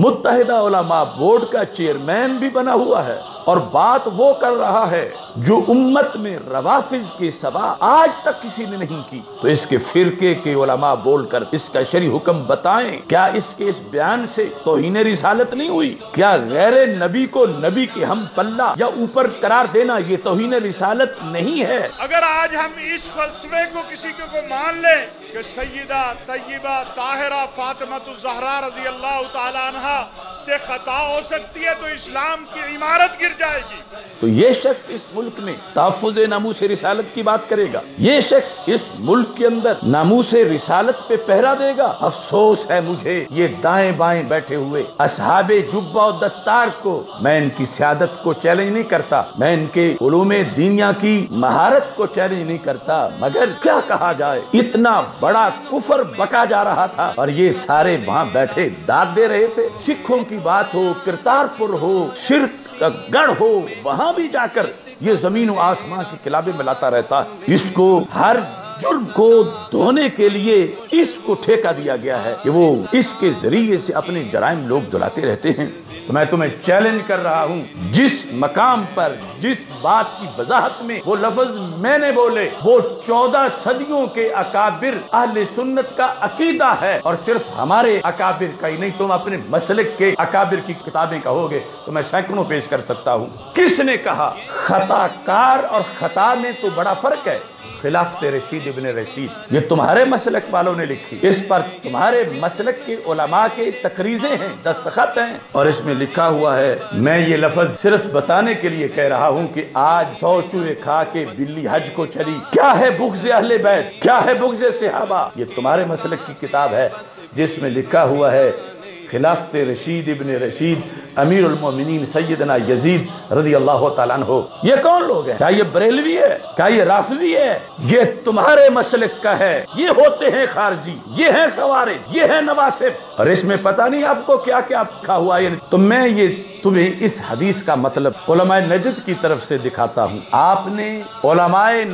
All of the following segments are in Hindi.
मुतहदा बोर्ड का चेयरमैन भी बना हुआ है और बात वो कर रहा है जो उम्मत में रवाफिज की सभा आज तक किसी ने नहीं की तो इसके फिरके के उलमा बोलकर इसका शरी हुक्म बताएं क्या इसके इस बयान से तोहन रिसालत नहीं हुई क्या गैर नबी को नबी के हम पल्ला या ऊपर करार देना ये तोहन रिसालत नहीं है अगर आज हम इस फलसफे को किसी को मान लें कि सैदा तयबा ताहरा फातमत जहरा रजी अल्लाह तहा से खता हो सकती है तो इस्लाम की इमारत गिर जाएगी तो ये शख्स इस मुल्क में तहफुज नामू से रिसालत की बात करेगा ये शख्स इस मुल्क के अंदर नामू से रिसालत पे पहरा देगा अफसोस है मुझे ये दाएं बाएं बैठे हुए असहाब जुब्बा और दस्तार को मैं इनकी सियादत को चैलेंज नहीं करता मैं इनके उलूम दुनिया की महारत को चैलेंज नहीं करता मगर क्या कहा जाए इतना बड़ा कुफर बका जा रहा था और ये सारे वहाँ बैठे दाद दे रहे थे सिखों की की बात हो किरतारपुर हो शिरक का गढ़ हो वहां भी जाकर ये जमीन व आसमान की में मिलाता रहता है इसको हर जुर्म को धोने के लिए इसको ठेका दिया गया है कि वो इसके जरिए से अपने जराइम लोग दुलाते रहते हैं तो मैं तुम्हें चैलेंज कर रहा हूँ जिस मकाम पर जिस बात की वजाहत में वो लफज मैंने बोले वो चौदह सदियों के अकाबिर अहल सुन्नत का अकीदा है और सिर्फ हमारे अकाबिर का ही नहीं तुम अपने मसलिक के अकाबिर की किताबें कहोगे तो मैं सैकड़ों पेश कर सकता हूँ किसने कहा खताकार और खता में तो बड़ा फर्क है खिलाफत रशीद इबन रशीद ये तुम्हारे मसलक वालों ने लिखी इस पर तुम्हारे मसलक के उलमा के तकरीजें हैं दस्तखत हैं और इसमें लिखा हुआ है मैं ये लफज सिर्फ बताने के लिए कह रहा हूँ की आज सौ चूहे खा के बिल्ली हज को चली क्या है बुग्ज अहले बैत क्या है बुग्ज सिहाबा ये तुम्हारे मसलक की किताब है जिसमें लिखा हुआ है खिलाफत रशीद इबन रशीद अमीर उलमोमिन सैदना यजीद रजी अल्लाह तु ये कौन लोग हैं क्या ये बरेलवी है क्या ये राफवी है ये तुम्हारे मसलक का है ये होते हैं खारजी ये है खवारे ये है नवासिब और इसमें पता नहीं आपको क्या क्या लिखा हुआ है तो मैं ये तुम्हें इस हदीस का मतलब नजद की तरफ से दिखाता हूँ आपने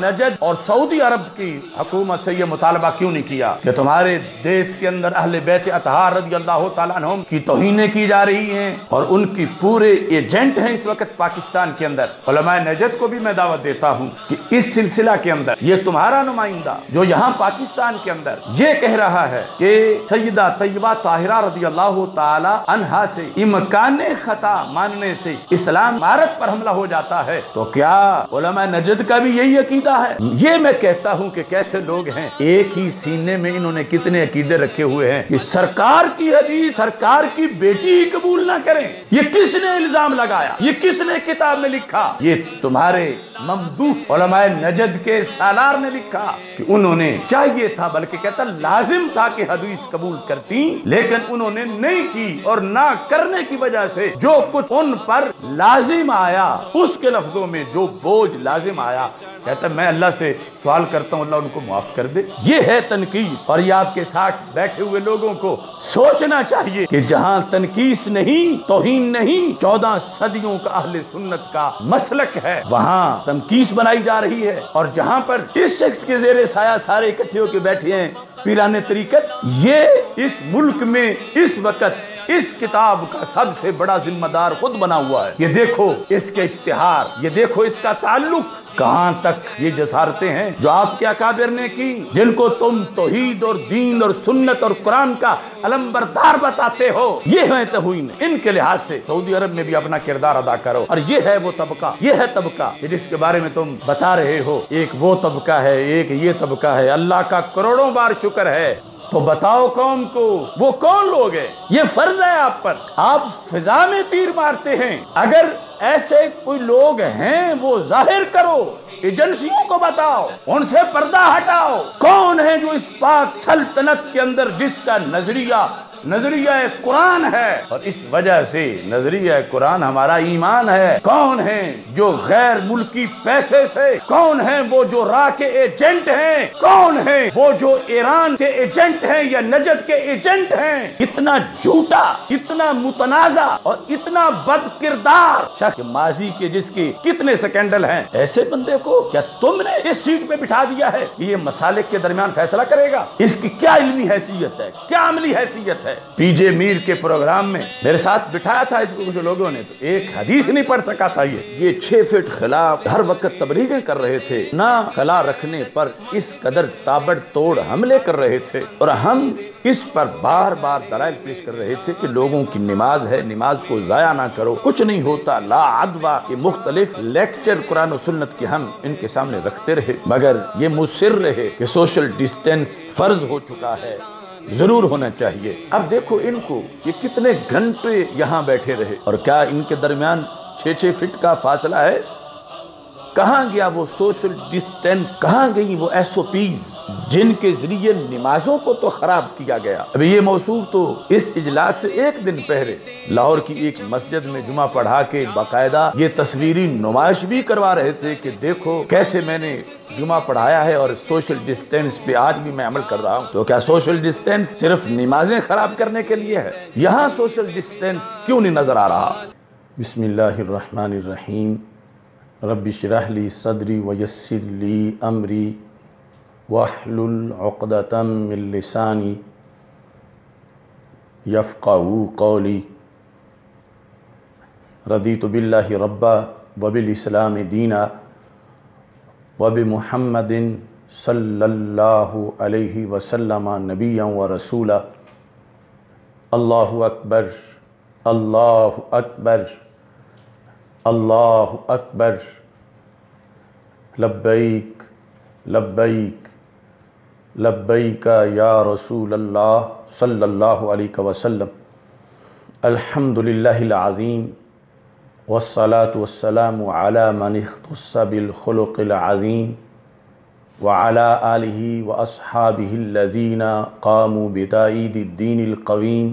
नजद और सऊदी अरब की हकूमत से ये मुतालबा क्यों नहीं किया कि तुम्हारे देश के अंदर अहले बैत अतहार की तोहने की जा रही है और उनकी पूरे एजेंट हैं इस वक्त पाकिस्तान के अंदर नजत को भी मैं दावत देता हूँ कि इस सिलसिला के अंदर ये तुम्हारा नुमाइंदा जो यहाँ पाकिस्तान के अंदर ये कह रहा है कि सईदा तयबा ताहिरा रजी अल्लाह तहा से इमकान खता मानने से इस्लाम भारत पर हमला हो जाता है तो क्या ओलमा नजद का भी यही अकीदा है ये मैं कहता हूँ कि कैसे लोग हैं एक ही सीने में इन्होंने कितने अकीदे रखे हुए हैं कि सरकार की हदीस सरकार की बेटी ही कबूल ना करें ये किसने इल्जाम लगाया ये किसने किताब में लिखा ये तुम्हारे ममदूत नजद के सालार ने लिखा कि उन्होंने चाहिए था बल्कि कहता लाजिम था कि हदीस कबूल करती लेकिन उन्होंने नहीं की और ना करने की वजह से जो कुछ उन पर लाजिम आया उसके लफ्जों में जो बोझ लाजिम आया कहता मैं अल्लाह से सवाल करता हूँ अल्लाह उनको माफ कर दे ये है तनकीस और ये आपके साथ बैठे हुए लोगों को सोचना चाहिए कि जहाँ तनकीस नहीं तो तोहीन नहीं चौदह सदियों का अहले सुन्नत का मसलक है वहाँ तमकीस बनाई जा रही है और जहाँ पर इस शख्स के जेरे साया सारे इकट्ठे होकर बैठे हैं पीराने तरीकत ये इस मुल्क में इस वक्त इस किताब का सबसे बड़ा जिम्मेदार खुद बना हुआ है ये देखो इसके इश्तिहार ये देखो इसका ताल्लुक कहाँ तक ये जसारते हैं जो आपके अकाबिर ने की जिनको तुम तोहीद और दीन और सुन्नत और कुरान का अलम्बरदार बताते हो ये है नहीं इनके लिहाज से सऊदी अरब में भी अपना किरदार अदा करो और ये है वो तबका ये है तबका जिसके बारे में तुम बता रहे हो एक वो तबका है एक ये तबका है अल्लाह का करोड़ों बार शुक्र है तो बताओ कौन को वो कौन लोग हैं ये फर्ज है आप पर आप फिजा में तीर मारते हैं अगर ऐसे कोई लोग हैं वो जाहिर करो एजेंसियों को बताओ उनसे पर्दा हटाओ कौन है जो इस पाक सल्तनत के अंदर जिसका नजरिया नजरिया कुरान है और इस वजह से नजरिया कुरान हमारा ईमान है कौन है जो गैर मुल्की पैसे से कौन है वो जो रा के एजेंट हैं कौन है वो जो ईरान के एजेंट हैं या नजद के एजेंट हैं इतना झूठा इतना मुतनाजा और इतना बद किरदार शख्स माजी के जिसके कितने स्कैंडल हैं ऐसे बंदे को क्या तुमने इस सीट पे बिठा दिया है ये मसाले के दरमियान फैसला करेगा इसकी क्या इलमी हैसियत है क्या अमली हैसियत है है पीजे मीर के प्रोग्राम में मेरे साथ बिठाया था इसको कुछ लोगों ने तो एक हदीस नहीं पढ़ सका था ये ये छह फिट खिलाफ हर वक्त तबरीगे कर रहे थे ना खला रखने पर इस कदर ताबड़ तोड़ हमले कर रहे थे और हम इस पर बार बार दलाल पेश कर रहे थे कि लोगों की नमाज है नमाज को जाया ना करो कुछ नहीं होता ला अदवा के मुख्तलिफ लेक्चर कुरान सुन्नत के हम इनके सामने रखते रहे मगर ये मुसर रहे कि सोशल डिस्टेंस फर्ज हो चुका है जरूर होना चाहिए अब देखो इनको ये कितने घंटे यहाँ बैठे रहे और क्या इनके दरमियान छः छः फिट का फासला है कहाँ गया वो सोशल डिस्टेंस कहाँ गई वो एस ओ पीज जिनके जरिए नमाजों को तो खराब किया गया अभी ये मौसू तो इस इजलास से एक दिन पहले लाहौर की एक मस्जिद में जुमा पढ़ा के बाकायदा ये तस्वीरी नुमाइश भी करवा रहे थे कि देखो कैसे मैंने जुमा पढ़ाया है और सोशल डिस्टेंस पे आज भी मैं अमल कर रहा हूँ तो क्या सोशल डिस्टेंस सिर्फ नमाजें खराब करने के लिए है यहाँ सोशल डिस्टेंस क्यों नहीं नजर आ रहा बिस्मिल्लाहिर्रहमानिर्रहीम रबिशरहली सदरी वयसली अमरी वाहलुलदतमिलसानी यफ़ाऊ कौली रदी तबिल्ला रब्बा इस्लाम दीना वब महमदिन सल्लल्लाहु वसलम वसल्लम व रसूला अल्लाह अकबर अल्लाह अकबर अल्लाह अकबर लब्बैक लब्बैक लब्बैक या रसूल अल्लाह सल्लल्लाहु अलैहि वसल्लम अल्हम्दुलिल्लाहिल वस्सलात वस्सलाम अला मन बिलखलक़ाज़ीम वाला الذين قاموا بتأييد الدين القويم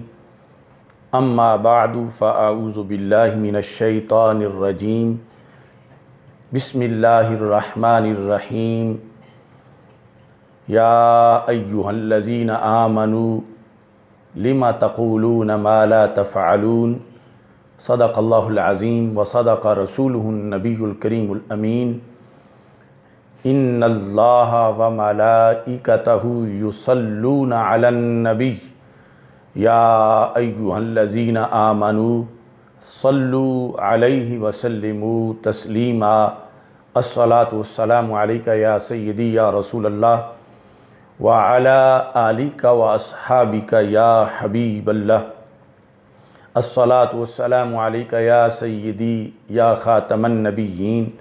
अम्मा बाद फ़ाऊज़बिल्लिमिनशैतरजीम बसमीम या अयुहल्लजीन आमनु लिमा तकूलून माला तफ़ालून सदक़ल्लाज़ीम व सदक़ रसूल नबीकरीमीन इन अल्लाह व मलाइकतहु युसल्लून अलन्नबी या अयुहल्लजीन आमनु सल्लु अलैहि वसल्लिमु तस्लीमा अस्सलात या सैदी या रसूल अल्लाह व अला आलिका व असहाबिका या हबीबल्ला अस्सलात या सैदी या ख़ातमन नबीन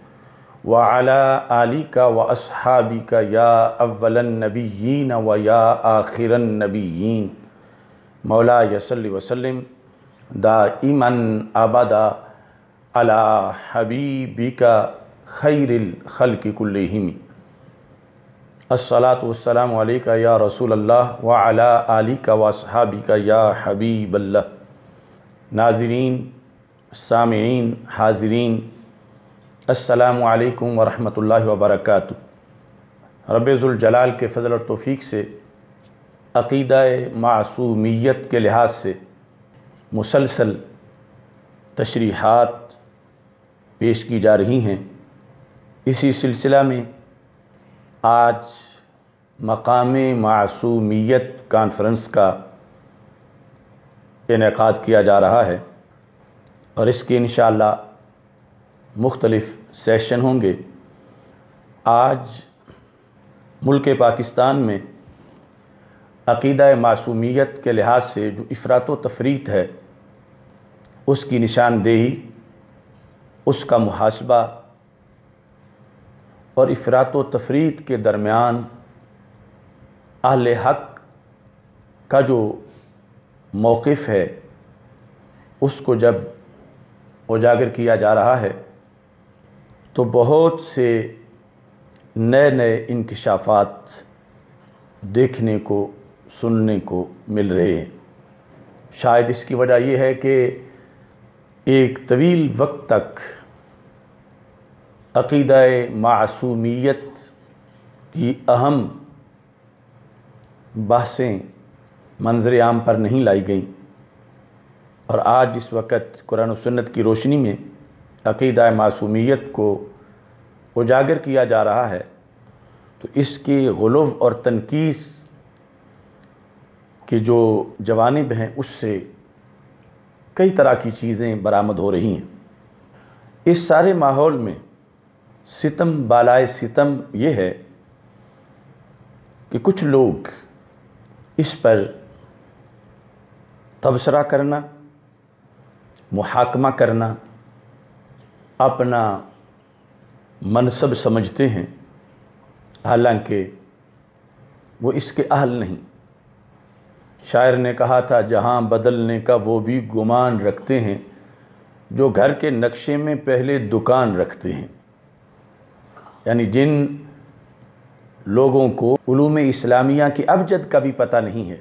व अला आलिका व असहाबिका या अव्वलन नबीन व या आखिरन नबीन मौला यसल वसलम इमन आबादा अला हबीबिका खैरिल खल की कुल्लिमी असलातम या रसूल अल्लाह व अला आली का वसहाबी का या हबीबल्ल नाजरीन सामीन हाजरीन असलकम वरहमल वबरक रबाजुलजलाल के फजल और तोफ़ी से अकीदा मासूमियत के लिहाज से मुसलसल तशरीहत पेश की जा रही हैं इसी सिलसिला में आज मकाम मासूमियत कॉन्फ्रेंस का इनका किया जा रहा है और इसके इन मुख्तलफ़ सेशन होंगे आज मुल्क पाकिस्तान में अकीदा मासूमियत के लिहाज से जो अफरात तफरीत है उसकी निशानदेही उसका मुहासबा और अफरात तफरीत के दरमियान अहल हक का जो मौक़ है उसको जब उजागर किया जा रहा है तो बहुत से नए नए इनकशाफात देखने को सुनने को मिल रहे हैं शायद इसकी वजह यह है कि एक तवील वक्त तक अक़ीद मासूमियत की अहम बहसें मंजर आम पर नहीं लाई गई और आज इस वक्त कुरान सन्नत की रोशनी में अक़ीद मासूमियत को उजागर किया जा रहा है तो इसकी गलव और तनकीस कि जो जवानब हैं उससे कई तरह की चीज़ें बरामद हो रही हैं इस सारे माहौल में सितम बालाए सितम ये है कि कुछ लोग इस पर तबसरा करना मुहाकमा करना अपना मनसब समझते हैं हालांकि वो इसके अहल नहीं शायर ने कहा था जहाँ बदलने का वो भी गुमान रखते हैं जो घर के नक्शे में पहले दुकान रखते हैं यानी जिन लोगों को ूम इस्लामिया की अबजद का भी पता नहीं है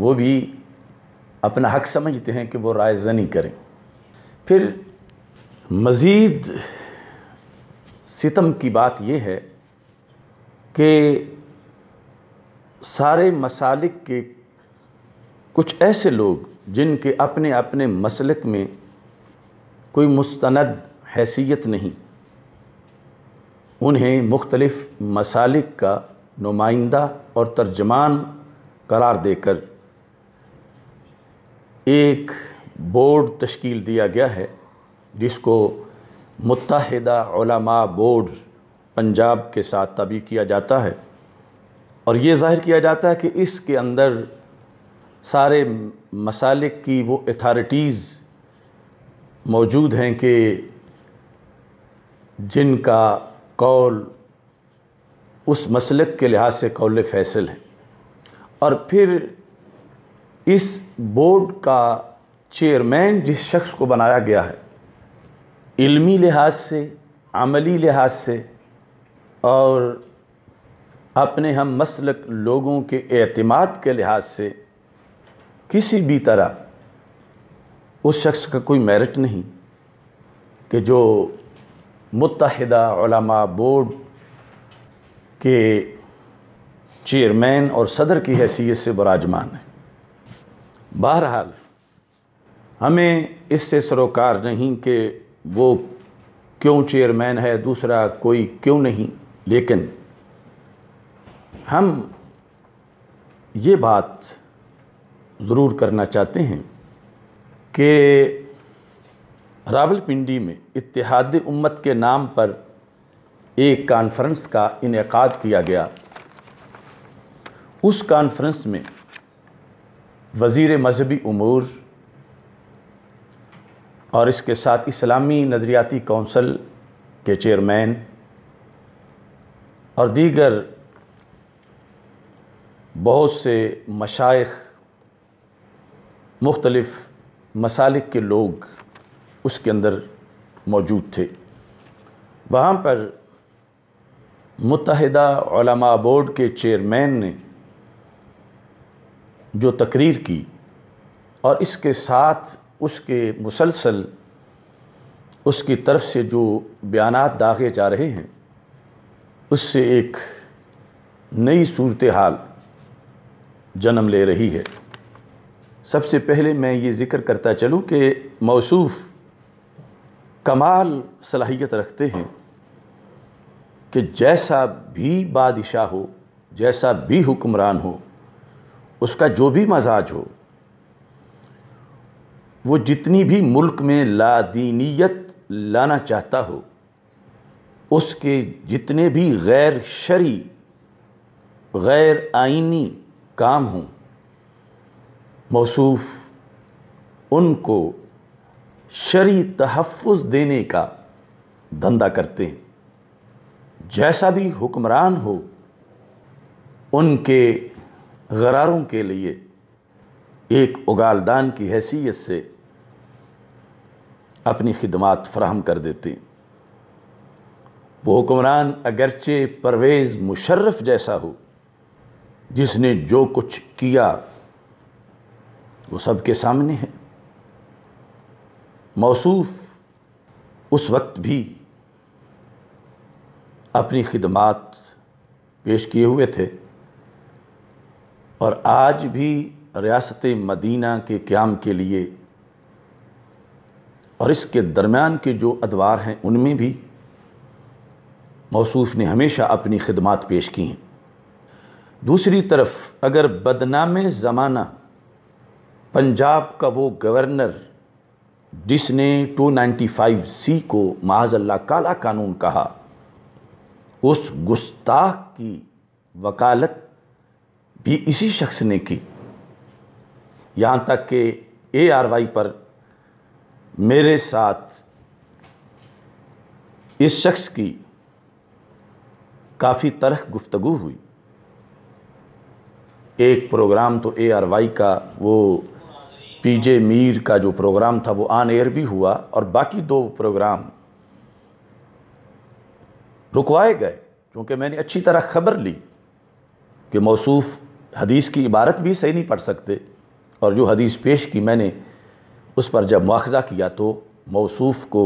वो भी अपना हक समझते हैं कि वो राय जनी करें फिर मज़ीद सितम की बात यह है कि सारे मसालिक के कुछ ऐसे लोग जिनके अपने अपने मसलक में कोई मुस्तंद हैसियत नहीं उन्हें मुख्तलफ़ मसालिक का नुमाइंदा और तर्जमान करार देकर एक बोर्ड तश्कील दिया गया है जिसको मुतहदा बोर्ड पंजाब के साथ तबी किया जाता है और ये ज़ाहिर किया जाता है कि इसके अंदर सारे मसालिक की वो अथॉरिटीज़ मौजूद हैं कि जिनका कौल उस मसलक के लिहाज से कौल फैसल है और फिर इस बोर्ड का चेयरमैन जिस शख्स को बनाया गया है इल्मी लिहाज से अमली लिहाज से और अपने हम मसलक लोगों के अतमाद के लिहाज से किसी भी तरह उस शख्स का कोई मेरिट नहीं कि जो मुतहदा बोर्ड के चेयरमैन और सदर की हैसियत से बराजमान है बहरहाल हमें इससे सरोकार नहीं कि वो क्यों चेयरमैन है दूसरा कोई क्यों नहीं लेकिन हम ये बात ज़रूर करना चाहते हैं कि रावलपिंडी में इतिहाद उम्मत के नाम पर एक कॉन्फ्रेंस का इनका किया गया उस कॉन्फ्रेंस में वज़ी मजहबी अमूर और इसके साथ इस्लामी नज़रियाती कौंसल के चेयरमैन और दीगर बहुत से मशाइ मुख्तलफ़ मसालिक के लोग उसके अंदर मौजूद थे वहाँ पर मुतहदा बोर्ड के चेयरमैन ने जो तकरीर की और इसके साथ उसके मुसलसल उसकी तरफ से जो बयान दागे जा रहे हैं उससे एक नई सूरत हाल जन्म ले रही है सबसे पहले मैं ये ज़िक्र करता चलूँ कि मौसूफ़ कमाल सलाहियत रखते हैं कि जैसा भी बादशाह हो जैसा भी हुक्मरान हो उसका जो भी मजाज हो वो जितनी भी मुल्क में लादीनीत लाना चाहता हो उसके जितने भी गैर शरी गैर आइनी काम हूँ मौसूफ उनको शरी तहफ़ देने का धंधा करते हैं जैसा भी हुक्मरान हो उनके गरारों के लिए एक उगालदान की हैसियत से अपनी खिदमत फ्राहम कर देते हैं वो हुक्मरान अगरचे परवेज़ मुशर्रफ जैसा हो जिसने जो कुछ किया वो सबके सामने है मौसूफ उस वक्त भी अपनी खिदमात पेश किए हुए थे और आज भी रियासत मदीना के क्याम के लिए और इसके दरमियान के जो अदवार हैं उनमें भी मौसूफ ने हमेशा अपनी खिदमात पेश की हैं दूसरी तरफ अगर बदनाम ज़माना पंजाब का वो गवर्नर जिसने 295 सी को माजल्ला काला कानून कहा उस गुस्ताख की वकालत भी इसी शख्स ने की यहाँ तक कि ए आर वाई पर मेरे साथ इस शख्स की काफ़ी तरह गुफ्तगु हुई एक प्रोग्राम तो ए आर वाई का वो पीजे मीर का जो प्रोग्राम था वो ऑन एयर भी हुआ और बाकी दो प्रोग्राम रुकवाए गए क्योंकि मैंने अच्छी तरह खबर ली कि मौसूफ हदीस की इबारत भी सही नहीं पढ़ सकते और जो हदीस पेश की मैंने उस पर जब मुआवजा किया तो मौसूफ को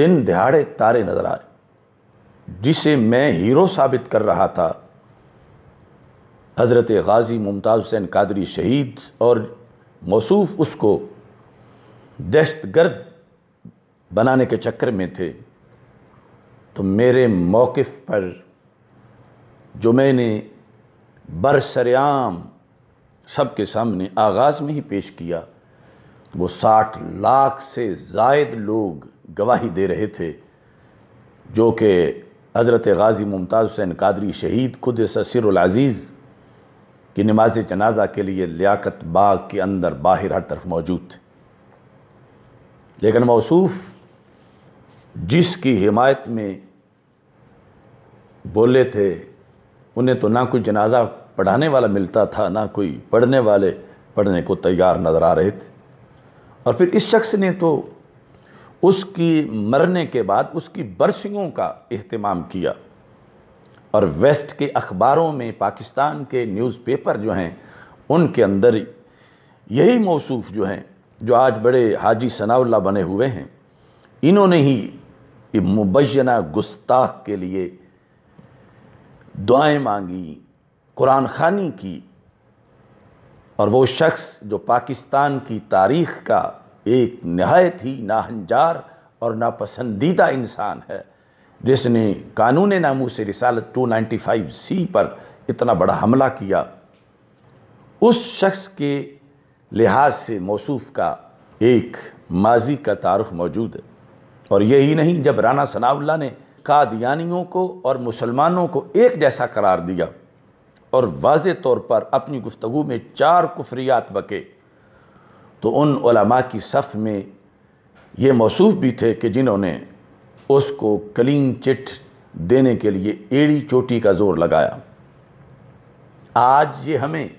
दिन दिहाड़े तारे नज़र आए जिसे मैं हीरो साबित कर रहा था हज़रत गाज़ी मुमताज़ हुसैन कादरी शहीद और मौसूफ उसको दहशत गर्द बनाने के चक्कर में थे तो मेरे मौक़ पर जो मैंने बरसरेआम सबके सामने आगाज़ में ही पेश किया वो साठ लाख से जायद लोग गवाही दे रहे थे जो कि हज़रत गाज़ी मुमताज़ हुसैन कादरी शहीद खुद अज़ीज़ कि नमाज जनाजा के लिए लियाकत बाग के अंदर बाहर हर तरफ मौजूद थे लेकिन मौसूफ जिसकी हिमायत में बोले थे उन्हें तो ना कोई जनाजा पढ़ाने वाला मिलता था ना कोई पढ़ने वाले पढ़ने को तैयार नज़र आ रहे थे और फिर इस शख्स ने तो उसकी मरने के बाद उसकी बरसियों का अहतमाम किया और वेस्ट के अखबारों में पाकिस्तान के न्यूज़पेपर जो हैं उनके अंदर यही मौसूफ जो हैं जो आज बड़े हाजी सनाउल्ला बने हुए हैं इन्होंने ही मुबैना गुस्ताख के लिए दुआएं मांगी कुरान खानी की और वो शख्स जो पाकिस्तान की तारीख़ का एक नहायत ही नाहंजार और नापसंदीदा इंसान है जिसने कानून नामू से रिसालत 295 सी पर इतना बड़ा हमला किया उस शख्स के लिहाज से मौसूफ का एक माजी का तारफ़ मौजूद है और यही नहीं जब राना सनाउल्ला ने कादियानियों को और मुसलमानों को एक जैसा करार दिया और वाज तौर पर अपनी गुफ्तु में चार कुफरियात बके तो उन की सफ़ में ये मौसू भी थे कि जिन्होंने उसको क्लीन चिट देने के लिए एड़ी चोटी का जोर लगाया आज ये हमें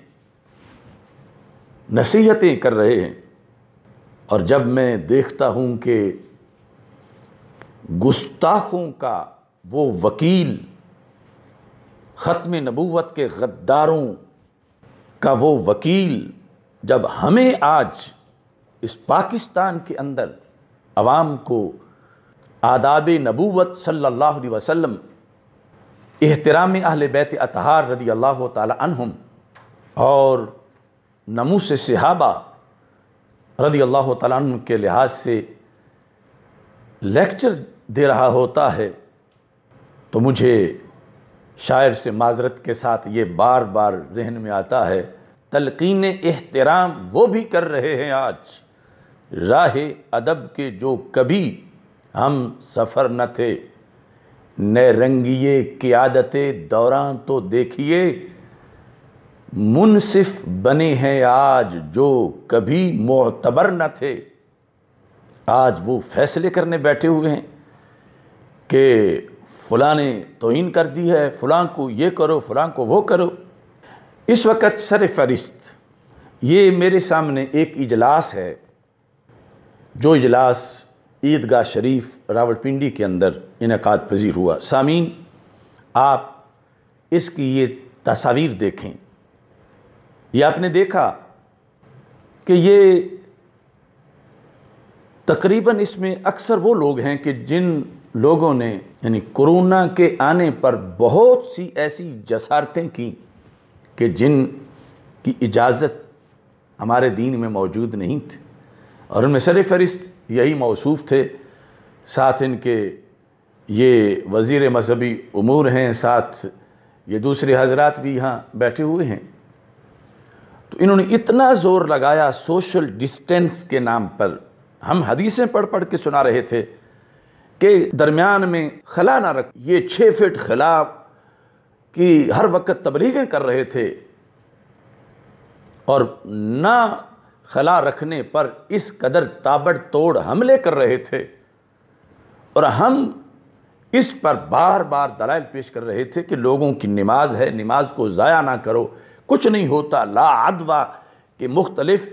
नसीहतें कर रहे हैं और जब मैं देखता हूँ कि गुस्ताखों का वो वकील ख़त्म नबूवत के गद्दारों का वो वकील जब हमें आज इस पाकिस्तान के अंदर आवाम को आदाब नबूवत सल्ला वसम एहतराम अहल बैत अतहार रदी अल्लाह तहम और नमूस सहाबा रदी अल्लाह तुम के लिहाज से लेक्चर दे रहा होता है तो मुझे शायर से माजरत के साथ ये बार बार जहन में आता है तलकिन एहतराम वो भी कर रहे हैं आज राह अदब के जो कभी हम सफ़र न थे न रंगिए क्यादत दौरान तो देखिए मुनसिफ बने हैं आज जो कभी मोतबर न थे आज वो फैसले करने बैठे हुए हैं कि फ़लाँ ने तोहन कर दी है फ़लाँ को ये करो फ़लाँ को वो करो इस वक्त सर फहरिस्त ये मेरे सामने एक इजलास है जो इजलास ईदगाह शरीफ रावलपिंडी के अंदर इनका पजीर हुआ सामीन आप इसकी ये तस्वीर देखें यह आपने देखा कि ये तकरीबन इसमें अक्सर वो लोग हैं कि जिन लोगों ने यानी कोरोना के आने पर बहुत सी ऐसी जसारतें की कि जिन की इजाज़त हमारे दीन में मौजूद नहीं थी और उनमें सर फहरिस्त यही मौसूफ़ थे साथ इनके ये वज़ी मजहबी अमूर हैं साथ ये दूसरे हजरात भी यहाँ बैठे हुए हैं तो इन्होंने इतना ज़ोर लगाया सोशल डिस्टेंस के नाम पर हम हदीसें पढ़ पढ़ के सुना रहे थे कि दरमियान में खला ना रख ये छः फिट खला की हर वक्त तबलीगें कर रहे थे और ना खला रखने पर इस कदर ताबड़तोड़ हमले कर रहे थे और हम इस पर बार बार दलाइल पेश कर रहे थे कि लोगों की नमाज है नमाज को ज़ाया ना करो कुछ नहीं होता ला अदवा के मुख्तलफ़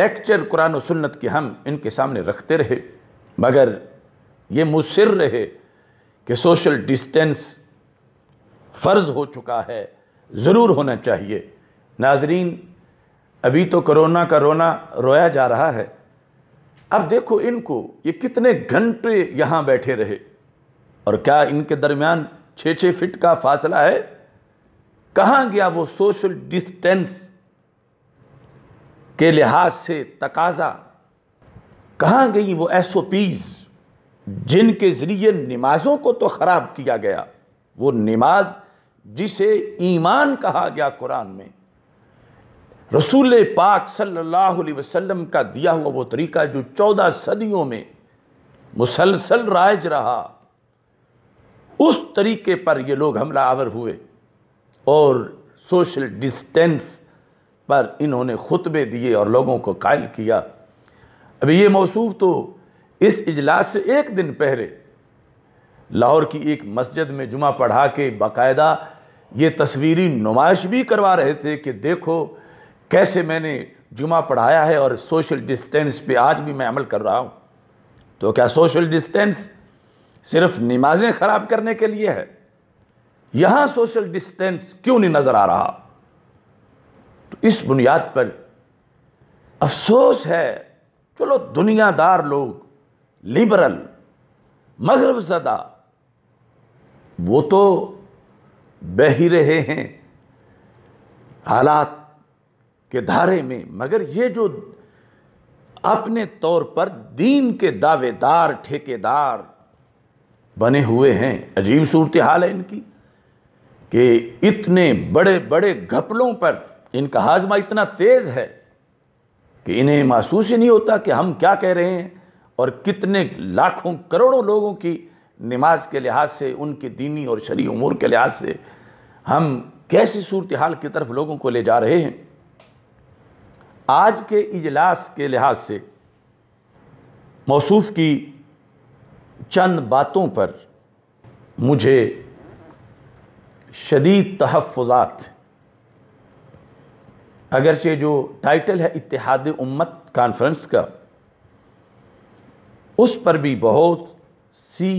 लेक्चर कुरान सुन्नत के हम इनके सामने रखते रहे मगर ये मुसर रहे कि सोशल डिस्टेंस फ़र्ज़ हो चुका है ज़रूर होना चाहिए नाजरीन अभी तो कोरोना का रोना रोया जा रहा है अब देखो इनको ये कितने घंटे यहाँ बैठे रहे और क्या इनके दरमियान छः छः फिट का फासला है कहाँ गया वो सोशल डिस्टेंस के लिहाज से तकाजा कहाँ गई वो एस ओ पीज़ जिनके ज़रिए नमाज़ों को तो ख़राब किया गया वो नमाज जिसे ईमान कहा गया कुरान में रसूल पाक सल्लल्लाहु अलैहि वसल्लम का दिया हुआ वो तरीका जो चौदह सदियों में मुसलसल राज रहा उस तरीके पर ये लोग हमला आवर हुए और सोशल डिस्टेंस पर इन्होंने खुतबे दिए और लोगों को कायल किया अभी ये मौसू तो इस इजलास से एक दिन पहले लाहौर की एक मस्जिद में जुमा पढ़ा के बाकायदा ये तस्वीरी नुमाइश भी करवा रहे थे कि देखो कैसे मैंने जुमा पढ़ाया है और सोशल डिस्टेंस पे आज भी मैं अमल कर रहा हूँ तो क्या सोशल डिस्टेंस सिर्फ नमाजें ख़राब करने के लिए है यहाँ सोशल डिस्टेंस क्यों नहीं नज़र आ रहा तो इस बुनियाद पर अफसोस है चलो दुनियादार लोग लिबरल मगरब सदा वो तो बह ही रहे हैं हालात के धारे में मगर ये जो अपने तौर पर दीन के दावेदार ठेकेदार बने हुए हैं अजीब सूरत हाल है इनकी कि इतने बड़े बड़े घपलों पर इनका हाजमा इतना तेज़ है कि इन्हें महसूस ही नहीं होता कि हम क्या कह रहे हैं और कितने लाखों करोड़ों लोगों की नमाज के लिहाज से उनके दीनी और शरी उमूर के लिहाज से हम कैसी सूरत हाल की तरफ लोगों को ले जा रहे हैं आज के इजलास के लिहाज से मौसूफ की चंद बातों पर मुझे शदीद तहफ़ात अगरचे जो टाइटल है इतिहाद उम्मत कॉन्फ्रेंस का उस पर भी बहुत सी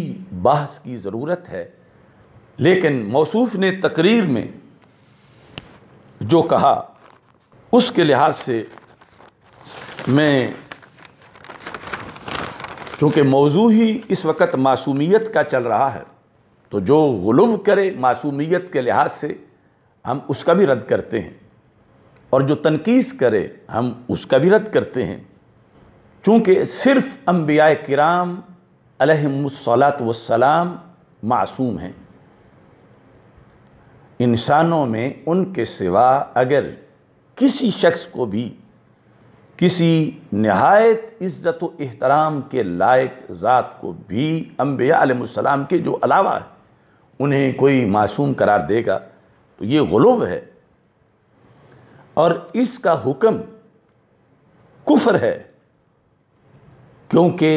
बहस की ज़रूरत है लेकिन मौसूफ ने तकरीर में जो कहा उसके लिहाज से मैं चूँकि मौजू ही इस वक्त मासूमियत का चल रहा है तो जो गुलव करे मासूमियत के लिहाज से हम उसका भी रद्द करते हैं और जो तनकीस करे हम उसका भी रद्द करते हैं चूँकि सिर्फ़ अम्बिया कराम अलहमसलात वसलाम मासूम हैं इंसानों में उनके सिवा अगर किसी शख्स को भी किसी नहायत इज़्ज़त व एहतराम के लायक ज़ात को भी अम्बिया के जो अलावा है उन्हें कोई मासूम करार देगा तो ये गलुव है और इसका हुक्म कुफर है क्योंकि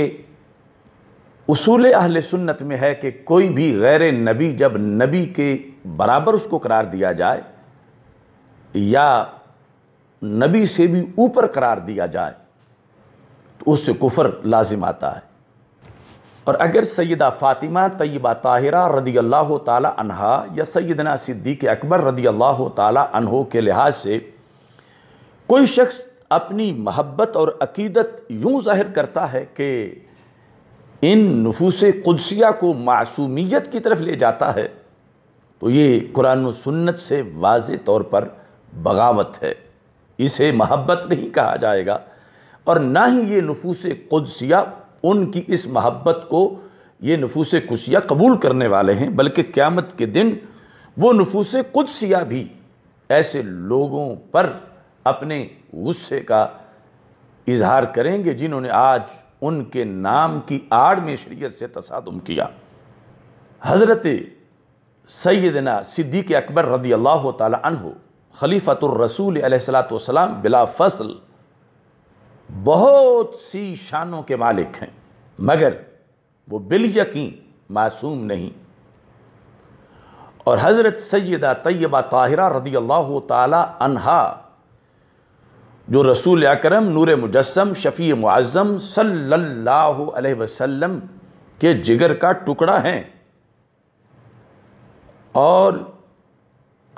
उसूल अहल सुन्नत में है कि कोई भी गैर नबी जब नबी के बराबर उसको करार दिया जाए या नबी से भी ऊपर करार दिया जाए तो उससे कुफर लाजिम आता है और अगर सैदा फ़ातिमा तय्यबा ताहिरा रदी अल्लाह तहा या सैदना सिद्दीक अकबर रदी अल्लाह तहो के लिहाज से कोई शख्स अपनी महब्बत और अकीदत यूँ ज़ाहिर करता है कि इन नफूस कुदसिया को मासूमियत की तरफ ले जाता है तो ये कुरान सुन्नत से वाज तौर पर बगावत है इसे महब्बत नहीं कहा जाएगा और ना ही ये नफूस कुदसिया उनकी इस महब्बत को ये नफूस कुसिया कबूल करने वाले हैं बल्कि क़्यामत के दिन वो नफूस कुदसिया भी ऐसे लोगों पर अपने गुस्से का इजहार करेंगे जिन्होंने आज उनके नाम की आड़ में शरीयत से तसादम किया हज़रत सैदना सिद्दीक अकबर रदी अल्लाह तन खलीफ़तरसूल सलाम बिला फसल बहुत सी शानों के मालिक हैं मगर वो बिल यकीन मासूम नहीं और हज़रत सैदा तय्यबा ताहिरा रदी अल्लाह तहा जो रसूल अकरम नूर मुजस्म शफ़ी मुआज़म सल्लल्लाहु अलैहि वसल्लम के जिगर का टुकड़ा हैं और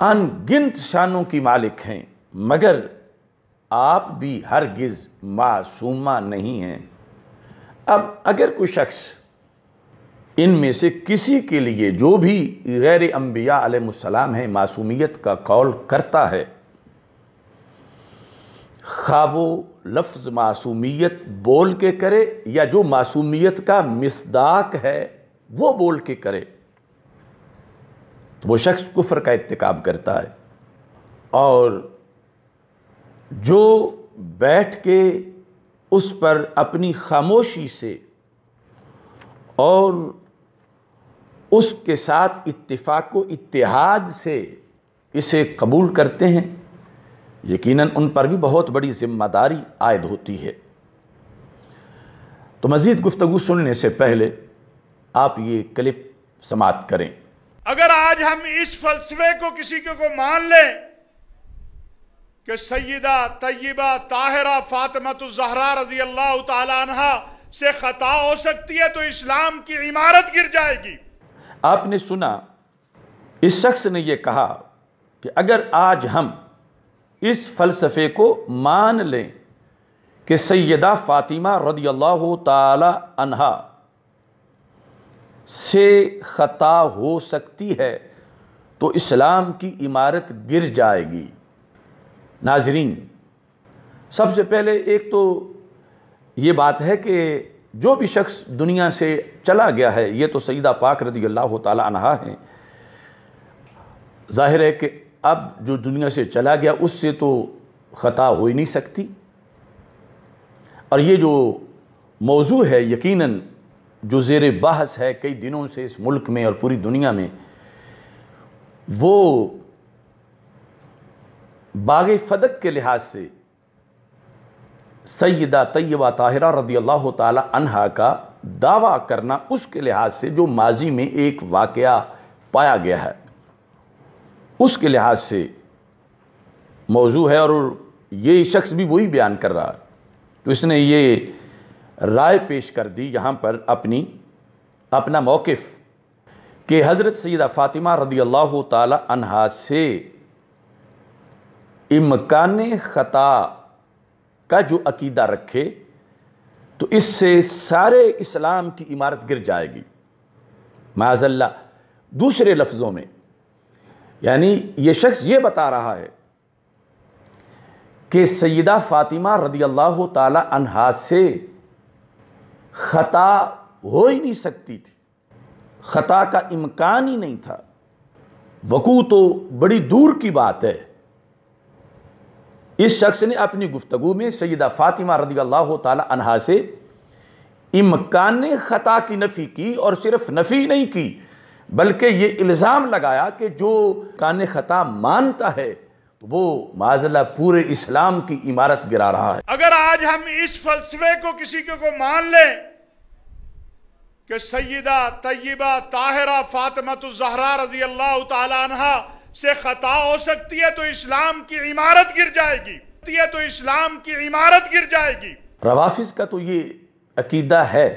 अनगिनत शानों की मालिक हैं मगर आप भी हरगिज़ मासूमा नहीं हैं अब अगर कोई शख्स इनमें से किसी के लिए जो भी गैर अम्बिया आलमसलाम है मासूमियत का कौल करता है खावो लफ्ज़ मासूमियत बोल के करे या जो मासूमियत का मिसदाक है वो बोल के करे तो वो शख्स कुफर का इतकाब करता है और जो बैठ के उस पर अपनी खामोशी से और उसके साथ इतफाक़ो इतिहाद से इसे कबूल करते हैं यकीनन उन पर भी बहुत बड़ी ज़िम्मेदारी आयद होती है तो मज़ीद गुफ्तु सुनने से पहले आप ये क्लिप समाप्त करें अगर आज हम इस फलसफे को किसी के को मान लें कि सयदा तय्यबा ताहरा फातमत जहरा रजी अल्लाह तहा से ख़ता हो सकती है तो इस्लाम की इमारत गिर जाएगी आपने सुना इस शख्स ने यह कहा कि अगर आज हम इस फलसफे को मान लें कि सैदा फ़ातिमा रदी अल्लाह तहा से ख़ता हो सकती है तो इस्लाम की इमारत गिर जाएगी नाजरीन सबसे पहले एक तो ये बात है कि जो भी शख्स दुनिया से चला गया है ये तो सईदा पाक रदी अल्लाह तहा हैं ज़ाहिर है कि अब जो दुनिया से चला गया उससे तो ख़ता हो ही नहीं सकती और ये जो मौजू है यकीनन जो ज़ेर बहस है कई दिनों से इस मुल्क में और पूरी दुनिया में वो बाग फदक के लिहाज से सैदा तय्यबा ताहरा रदी अल्लाह तहा का दावा करना उसके लिहाज से जो माजी में एक वाक़ पाया गया है उसके लिहाज से मौजू है और ये शख्स भी वही बयान कर रहा है तो इसने ये राय पेश कर दी यहाँ पर अपनी अपना मौक़ कि हज़रत सैदा फ़ातिमा रदी अल्लाह तहा से इम्कान ख़ता का जो अकीदा रखे तो इससे सारे इस्लाम की इमारत गिर जाएगी माजल्ला दूसरे लफ्ज़ों में यानी ये शख्स ये बता रहा है कि सैदा फ़ातिमा रदी अल्लाह तहा से ख़ता हो ही नहीं सकती थी ख़ता का इम्कान ही नहीं था वकू तो बड़ी दूर की बात है इस शख्स ने अपनी गुफ्तगु में सैदा फ़ातिमा रदी अल्लाह तहा से इम्कान ख़ता की नफ़ी की और सिर्फ नफ़ी नहीं की बल्कि ये इल्ज़ाम लगाया कि जो कान ख़ता मानता है तो वो माजला पूरे इस्लाम की इमारत गिरा रहा है अगर आज हम इस फलसफे को किसी को, को मान ले कि सैदा तयबा ताहरा फातमत जहरा रजी अल्लाह तहा से खता हो सकती है तो इस्लाम की इमारत गिर जाएगी तो इस्लाम की इमारत गिर जाएगी रवाफिज का तो ये अकीदा है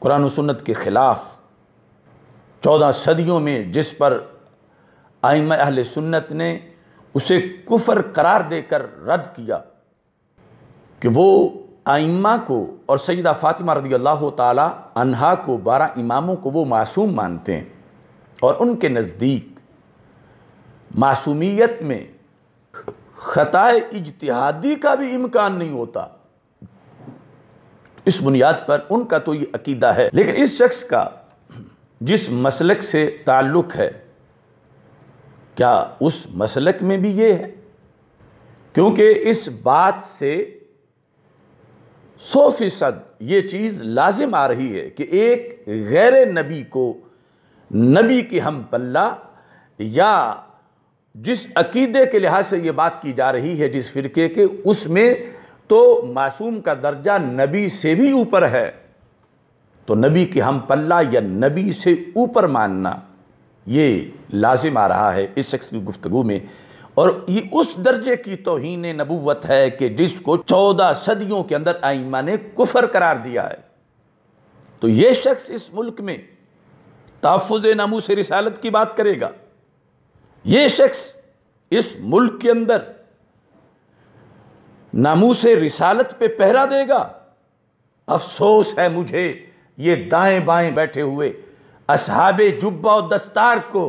कुरान सुन्नत के ख़िलाफ़ चौदह सदियों में जिस पर आइम अहल सुन्नत ने उसे कुफर करार देकर रद्द किया कि वो आइमा को और सईदा फ़ातिमा रदी अल्लाह तहा को बारह इमामों को वो मासूम मानते हैं और उनके नज़दीक मासूमियत में ख़ताए इजतहादी का भी इम्कान नहीं होता इस बुनियाद पर उनका तो ये अकीदा है लेकिन इस शख्स का जिस मसलक से ताल्लुक़ है क्या उस मसलक में भी ये है क्योंकि इस बात से सौ फीसद ये चीज़ लाजिम आ रही है कि एक गैर नबी को नबी की हम पल्ला या जिस अकीदे के लिहाज से ये बात की जा रही है जिस फ़िरके के उसमें तो मासूम का दर्जा नबी से भी ऊपर है तो नबी की हम पल्ला या नबी से ऊपर मानना ये लाजिम आ रहा है इस शख्स की गुफ्तु में और ये उस दर्जे की तोहन नबूवत है कि जिसको चौदह सदियों के अंदर आइमा ने कुफर करार दिया है तो ये शख्स इस मुल्क में तहफ़ नामू से रिसालत की बात करेगा ये शख्स इस मुल्क के अंदर नामू से रिसालत पे पहरा देगा अफसोस है मुझे ये दाएं बाएं बैठे हुए असहाब जुब्बा और दस्तार को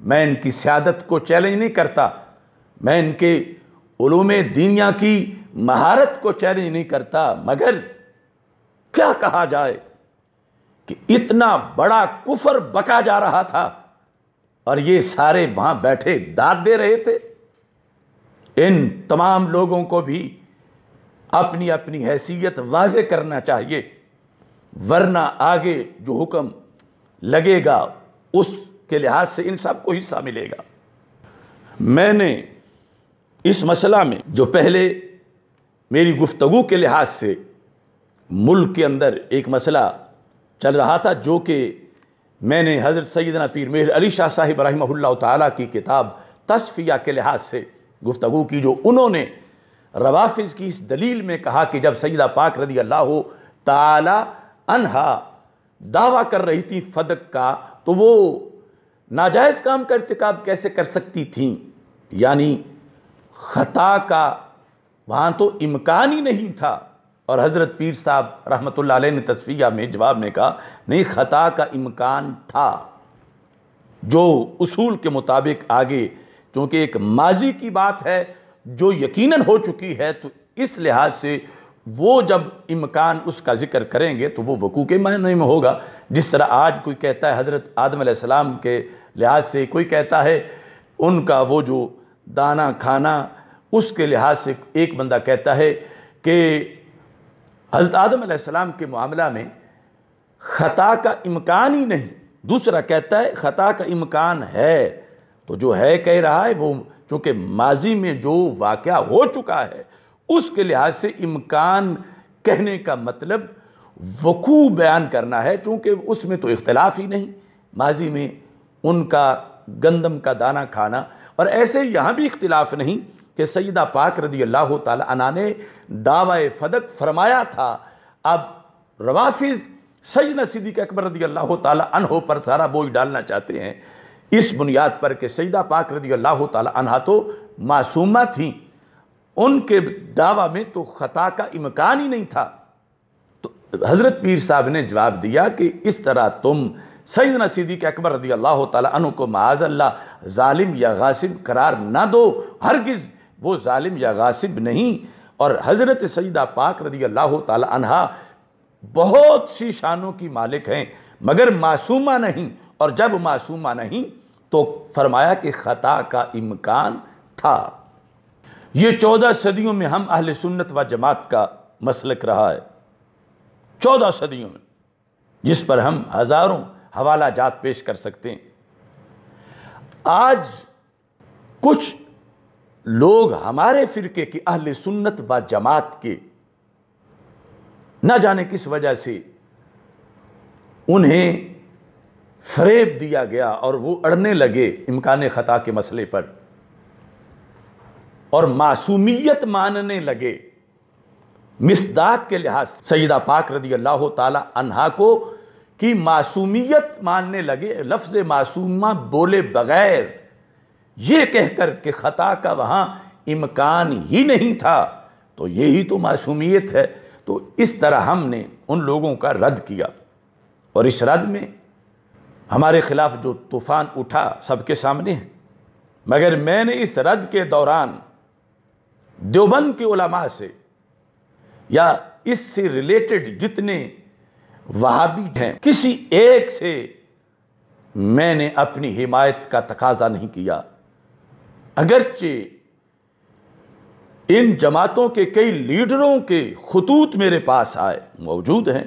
मैं इनकी सियादत को चैलेंज नहीं करता मैं इनके उलूम दीनिया की महारत को चैलेंज नहीं करता मगर क्या कहा जाए कि इतना बड़ा कुफर बका जा रहा था और ये सारे वहां बैठे दाद दे रहे थे इन तमाम लोगों को भी अपनी अपनी हैसियत वाजे करना चाहिए वरना आगे जो हुक्म लगेगा उस के लिहाज से इन सब को हिस्सा मिलेगा मैंने इस मसला में जो पहले मेरी गुफ्तगु के लिहाज से मुल्क के अंदर एक मसला चल रहा था जो कि मैंने हज़रत सैदना पीर मेहर अली शाह साहिब रही की किताब तस्फिया के लिहाज से गुफ्तु की जो उन्होंने रवाफिज़ की इस दलील में कहा कि जब सईदा पाक रदी अल्लाह ताला अनहा दावा कर रही थी फदक का तो वो नाजायज़ काम का इरतकब कैसे कर सकती थी यानी ख़ता का वहाँ तो इम्कान ही नहीं था और हज़रत पीर साहब रहमत ने तस्वीर में जवाब में कहा नहीं ख़ता का इम्कान था जो उसूल के मुताबिक आगे क्योंकि एक माजी की बात है जो यकीनन हो चुकी है तो इस लिहाज से वो जब इम्कान उसका ज़िक्र करेंगे तो वो वक़ूक के मायने में होगा जिस तरह आज कोई कहता है हज़रत आदम के लिहाज से कोई कहता है उनका वो जो दाना खाना उसके लिहाज से एक बंदा कहता है कि हज़रत आदम सलाम के मामला में ख़ता का इम्कान ही नहीं दूसरा कहता है ख़ता का इम्कान है तो जो है कह रहा है वो चूँकि माजी में जो वाक़ हो चुका है उसके लिहाज से इम्कान कहने का मतलब वकू बयान करना है चूँकि उसमें तो इख्तलाफ ही नहीं माजी में उनका गंदम का दाना खाना और ऐसे यहाँ भी इख्तिलाफ नहीं कि सईदा पाक रदी अल्लाह तला ने दावा फदक फरमाया था अब रवाफिज न सिद्दीक अकबर रदी अल्लाह तहो पर सारा बोझ डालना चाहते हैं इस बुनियाद पर कि सईदा पाक रदी अल्लाह तहा तो मासूमा थी उनके दावा में तो ख़ता का इम्कान ही नहीं था तो हज़रत पीर साहब ने जवाब दिया कि इस तरह तुम सीदी के अकबर रदी अल्लाह तु को माजल्ला ालिम या गासिब करार ना दो हरगज वो ालिम या गासिब नहीं और हज़रत सईदा पाक रदी अल्लाह तहा बहुत सी शानों की मालिक हैं मगर मासूमा नहीं और जब मासूमा नहीं तो फरमाया कि ख़ता का इम्कान था ये चौदह सदियों में हम अहल सुन्नत व जमात का मसलक रहा है चौदह सदियों में जिस पर हम हज़ारों हवाला जात पेश कर सकते हैं आज कुछ लोग हमारे फ़िरके की अहल सुन्नत व जमात के न जाने किस वजह से उन्हें फरेब दिया गया और वो अड़ने लगे इम्कान ख़ता के मसले पर और मासूमियत मानने लगे मिसदाक के लिहाज सईदा पाक रदी अल्लाह तला को कि मासूमियत मानने लगे लफ्ज़ मासूमा बोले बगैर ये कहकर के ख़ता का वहाँ इम्कान ही नहीं था तो यही तो मासूमियत है तो इस तरह हमने उन लोगों का रद्द किया और इस रद्द में हमारे ख़िलाफ़ जो तूफ़ान उठा सबके सामने है मगर मैंने इस रद्द के दौरान देवबंद के उलमा से या इससे रिलेटेड जितने वहाबी हैं किसी एक से मैंने अपनी हिमायत का तकाजा नहीं किया अगरचे इन जमातों के कई लीडरों के खतूत मेरे पास आए मौजूद हैं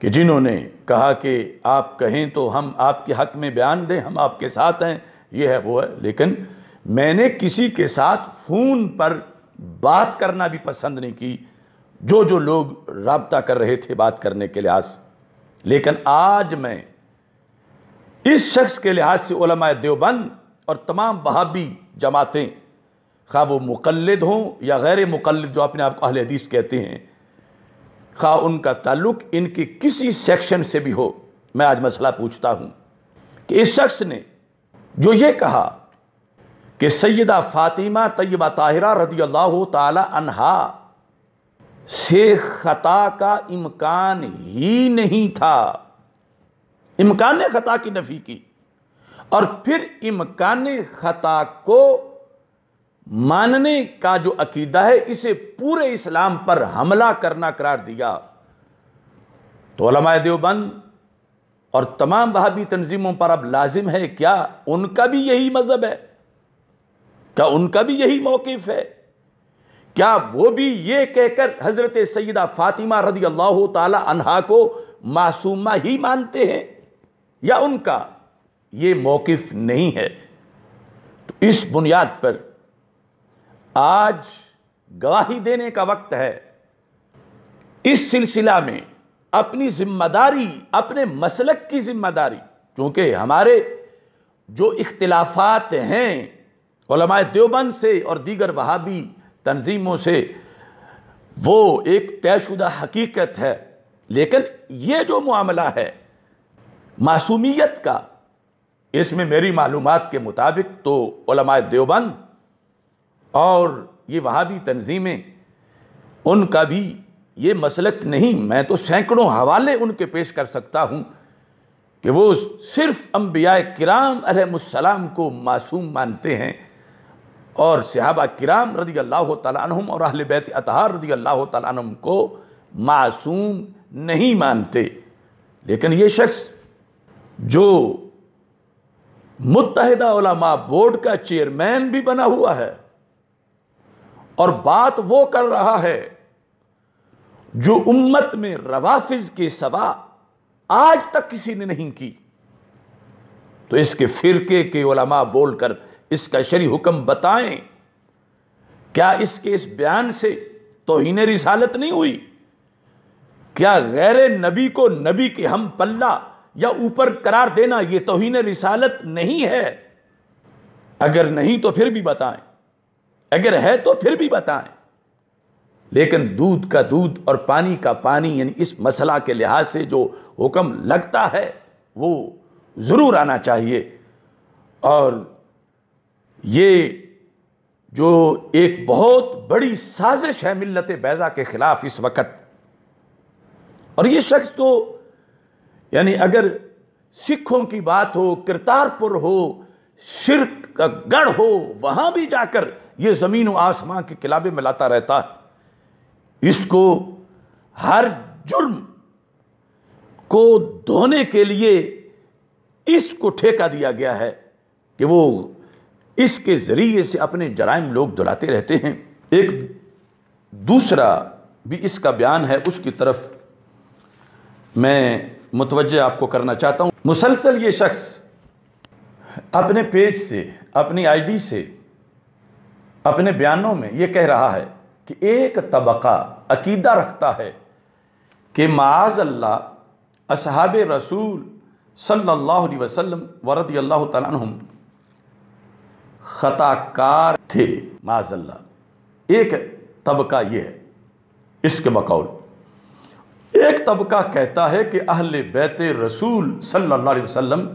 कि जिन्होंने कहा कि आप कहें तो हम आपके हक में बयान दें हम आपके साथ हैं ये है वो है लेकिन मैंने किसी के साथ फ़ोन पर बात करना भी पसंद नहीं की जो जो लोग रबता कर रहे थे बात करने के लिहाज लेकिन आज मैं इस शख्स के लिहाज से ओलमा देवबंद और तमाम वहाबी जमातें खा वो मुकलद हों या गैर मुकलद जो अपने आप को अहले हदीस कहते हैं खा उनका ताल्लुक इनके किसी सेक्शन से भी हो मैं आज मसला पूछता हूँ कि इस शख्स ने जो ये कहा कि सैदा फ़ातिमा तैयबा ताहिरा रदी अल्लाह तहा से ख़ता का इम्कान ही नहीं था इम्कान ख़ता की नफ़ी की और फिर इम्कान ख़ता को मानने का जो अकीदा है इसे पूरे इस्लाम पर हमला करना करार दिया तो देवबंद और तमाम वहाबी तंजीमों पर अब लाजिम है क्या उनका भी यही मज़हब है क्या उनका भी यही मौकफ है क्या वो भी ये कहकर हज़रत सैदा फ़ातिमा रदी अल्लाह तहा को मासूमा ही मानते हैं या उनका ये मौकफ नहीं है तो इस बुनियाद पर आज गवाही देने का वक्त है इस सिलसिला में अपनी ज़िम्मेदारी अपने मसलक की ज़िम्मेदारी क्योंकि हमारे जो इख्तलाफात हैं देवबंद से और दीगर वहाबी तनजीमों से वो एक तयशुदा हकीकत है लेकिन ये जो मामला है मासूमियत का इसमें मेरी मालूम के मुताबिक तो देवबंद और ये वहाबी तनजीमें उनका भी ये मसलक नहीं मैं तो सैकड़ों हवाले उनके पेश कर सकता हूँ कि वो सिर्फ़ अम्बिया कराम को मासूम मानते हैं और सहाबा किराम रदी अल्लाह तम और अहल बैत अतहार रदी अल्लाह तम को मासूम नहीं मानते लेकिन ये शख्स जो मुतहदा बोर्ड का चेयरमैन भी बना हुआ है और बात वो कर रहा है जो उम्मत में रवाफिज के सवा आज तक किसी ने नहीं की तो इसके फिरके के ओलामा बोलकर इसका शरी हुक्म बताएं क्या इसके इस बयान से तोहन रिसालत नहीं हुई क्या गैर नबी को नबी के हम पल्ला या ऊपर करार देना ये तोहन रिसालत नहीं है अगर नहीं तो फिर भी बताएं अगर है तो फिर भी बताएं लेकिन दूध का दूध और पानी का पानी यानी इस मसला के लिहाज से जो हुक्म लगता है वो ज़रूर आना चाहिए और ये जो एक बहुत बड़ी साजिश है मिलत बैज़ा के ख़िलाफ़ इस वक्त और ये शख्स तो यानी अगर सिखों की बात हो करतारपुर हो शिरक का गढ़ हो वहां भी जाकर ये ज़मीन व आसमां के किलाबे में लाता रहता है इसको हर जुर्म को धोने के लिए इसको ठेका दिया गया है कि वो इसके ज़रिए से अपने जराइम लोग दुलाते रहते हैं एक दूसरा भी इसका बयान है उसकी तरफ मैं मुतवज आपको करना चाहता हूँ मुसलसल ये शख्स अपने पेज से अपनी आईडी से अपने बयानों में ये कह रहा है कि एक तबका अकीदा रखता है कि माज अल्लाह असहाब रसूल सल्लल्लाहु अलैहि वसल्लम वरदी अल्लाह तुम खताकार थे माजल्ला एक तबका ये है इसके बकौल एक तबका कहता है कि अहल बैत रसूल सल्लल्लाहु अलैहि वसल्लम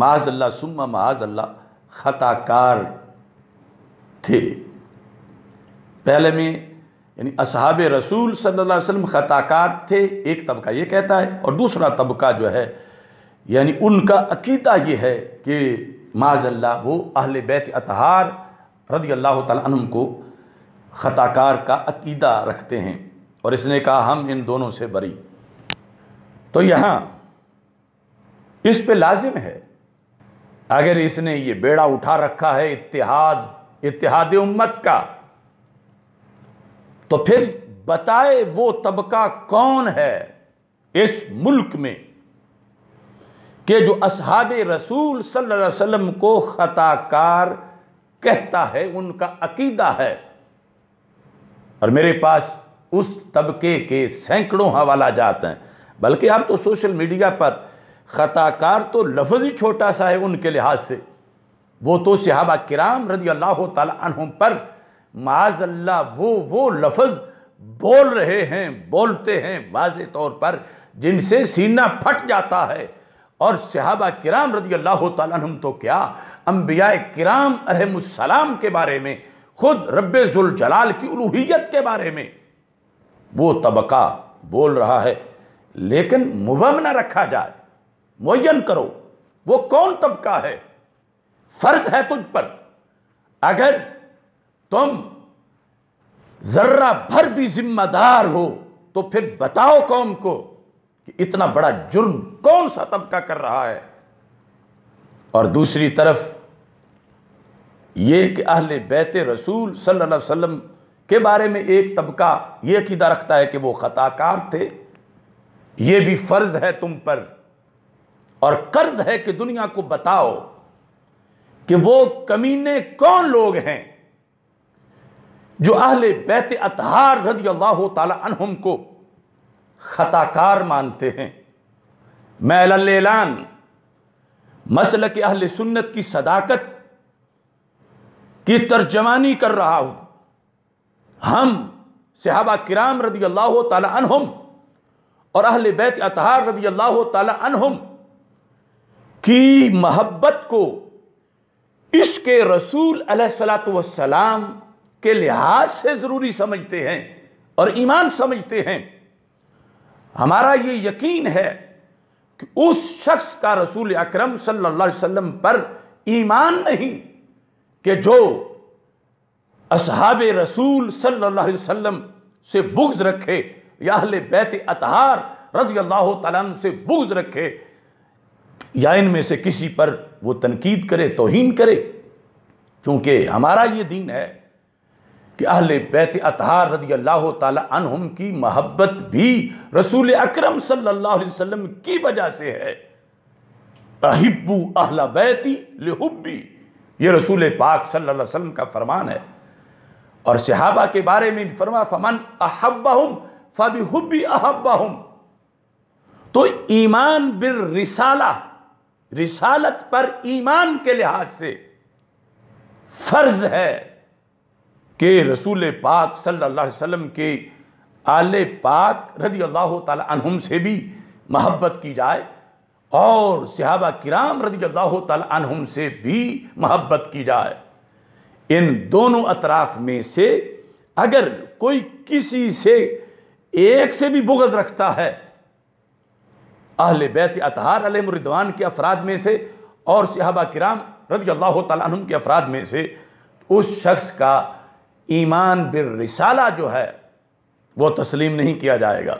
माजल्ला सुम्मा माजल्ला खताकार थे पहले में यानी असहाब रसूल सल्लल्लाहु अलैहि वसल्लम खताकार थे एक तबका ये कहता है और दूसरा तबका जो है यानी उनका अकीदा ये है कि माजल्ला वो अहल बैत अतहार रदी अल्लाह तुम को ख़ताकार का अकीदा रखते हैं और इसने कहा हम इन दोनों से बरी तो यहाँ इस पे लाजिम है अगर इसने ये बेड़ा उठा रखा है इतिहाद इतिहाद उम्मत का तो फिर बताए वो तबका कौन है इस मुल्क में कि जो असहाब रसूल सल्लल्लाहु अलैहि वसल्लम को ख़ताकार कहता है उनका अकीदा है और मेरे पास उस तबके के सैकड़ों हवाला जाते हैं बल्कि आप तो सोशल मीडिया पर ख़ताकार तो लफज ही छोटा सा है उनके लिहाज से वो तो सिहाबा किराम रदी अल्लाह तुम पर माजल्ला वो वो लफ्ज़ बोल रहे हैं बोलते हैं वाज तौर पर जिनसे सीना फट जाता है और सहाबा किराम रजी अल्लाह तो क्या अम्बिया किराम अहमसलाम के बारे में खुद रब्बुल जलाल की उलूहियत के बारे में वो तबका बोल रहा है लेकिन मुबम न रखा जाए मुन करो वो कौन तबका है फर्ज है तुझ पर अगर तुम जर्रा भर भी जिम्मेदार हो तो फिर बताओ कौम को कि इतना बड़ा जुर्म कौन सा तबका कर रहा है और दूसरी तरफ ये कि अहल बैत रसूल सल्लल्लाहु अलैहि वसल्लम के बारे में एक तबका यह अकीदा रखता है कि वो ख़ताकार थे ये भी फ़र्ज़ है तुम पर और कर्ज है कि दुनिया को बताओ कि वो कमीने कौन लोग हैं जो अहल बैत अतहार रजी अल्लाह तला को ख़ताकार मानते हैं मैलान मसल के अहल सुन्नत की सदाकत की तर्जमानी कर रहा हूँ हम सिहाबा किराम रदी अल्लाह हम और अहल बैत अतहार रदी अल्लाह हम की मोहब्बत को इश्क रसूल असलातम के लिहाज से ज़रूरी समझते हैं और ईमान समझते हैं हमारा ये यकीन है कि उस शख्स का रसूल अकरम सल्लल्लाहु अलैहि वसल्लम पर ईमान नहीं कि जो अब रसूल सल्लल्लाहु अलैहि वसल्लम से बुग्ज रखे या बैत अतहार रजी अल्लाह तला से बुग्ज रखे या इनमें से किसी पर वो तनकीद करे तोहन करे चूँकि हमारा ये दीन है कि अहल बैत अतहार रदी अल्लाह तुम की मोहब्बत भी रसूल अक्रम सल्लाम की वजह से है अहिबू अहला बैती लिहुबी ये रसूल पाक सल्लाम का फरमान है और सिहाबा के बारे में फरमा फमन अहब्बाहम फबिहब्बी अहब्बाहम तो ईमान बिर रिसाला रिसालत पर ईमान के लिहाज से फर्ज है कि रसूल पाक सल्लल्लाहु अलैहि वसल्लम के आल पाक रदी अल्लाह तुम से भी महब्बत की जाए और सहाबा किराम रदी अल्लाह तुम से भी महब्बत की जाए इन दोनों अतराफ़ में से अगर कोई किसी से एक से भी बुगज रखता है अहल बैत अतहार अलमरिदवान के अफराद में से और सहाबा किराम रदी अल्लाह तुम के अफराद में से उस शख्स का ईमान बिर रिसाला जो है वो तस्लीम नहीं किया जाएगा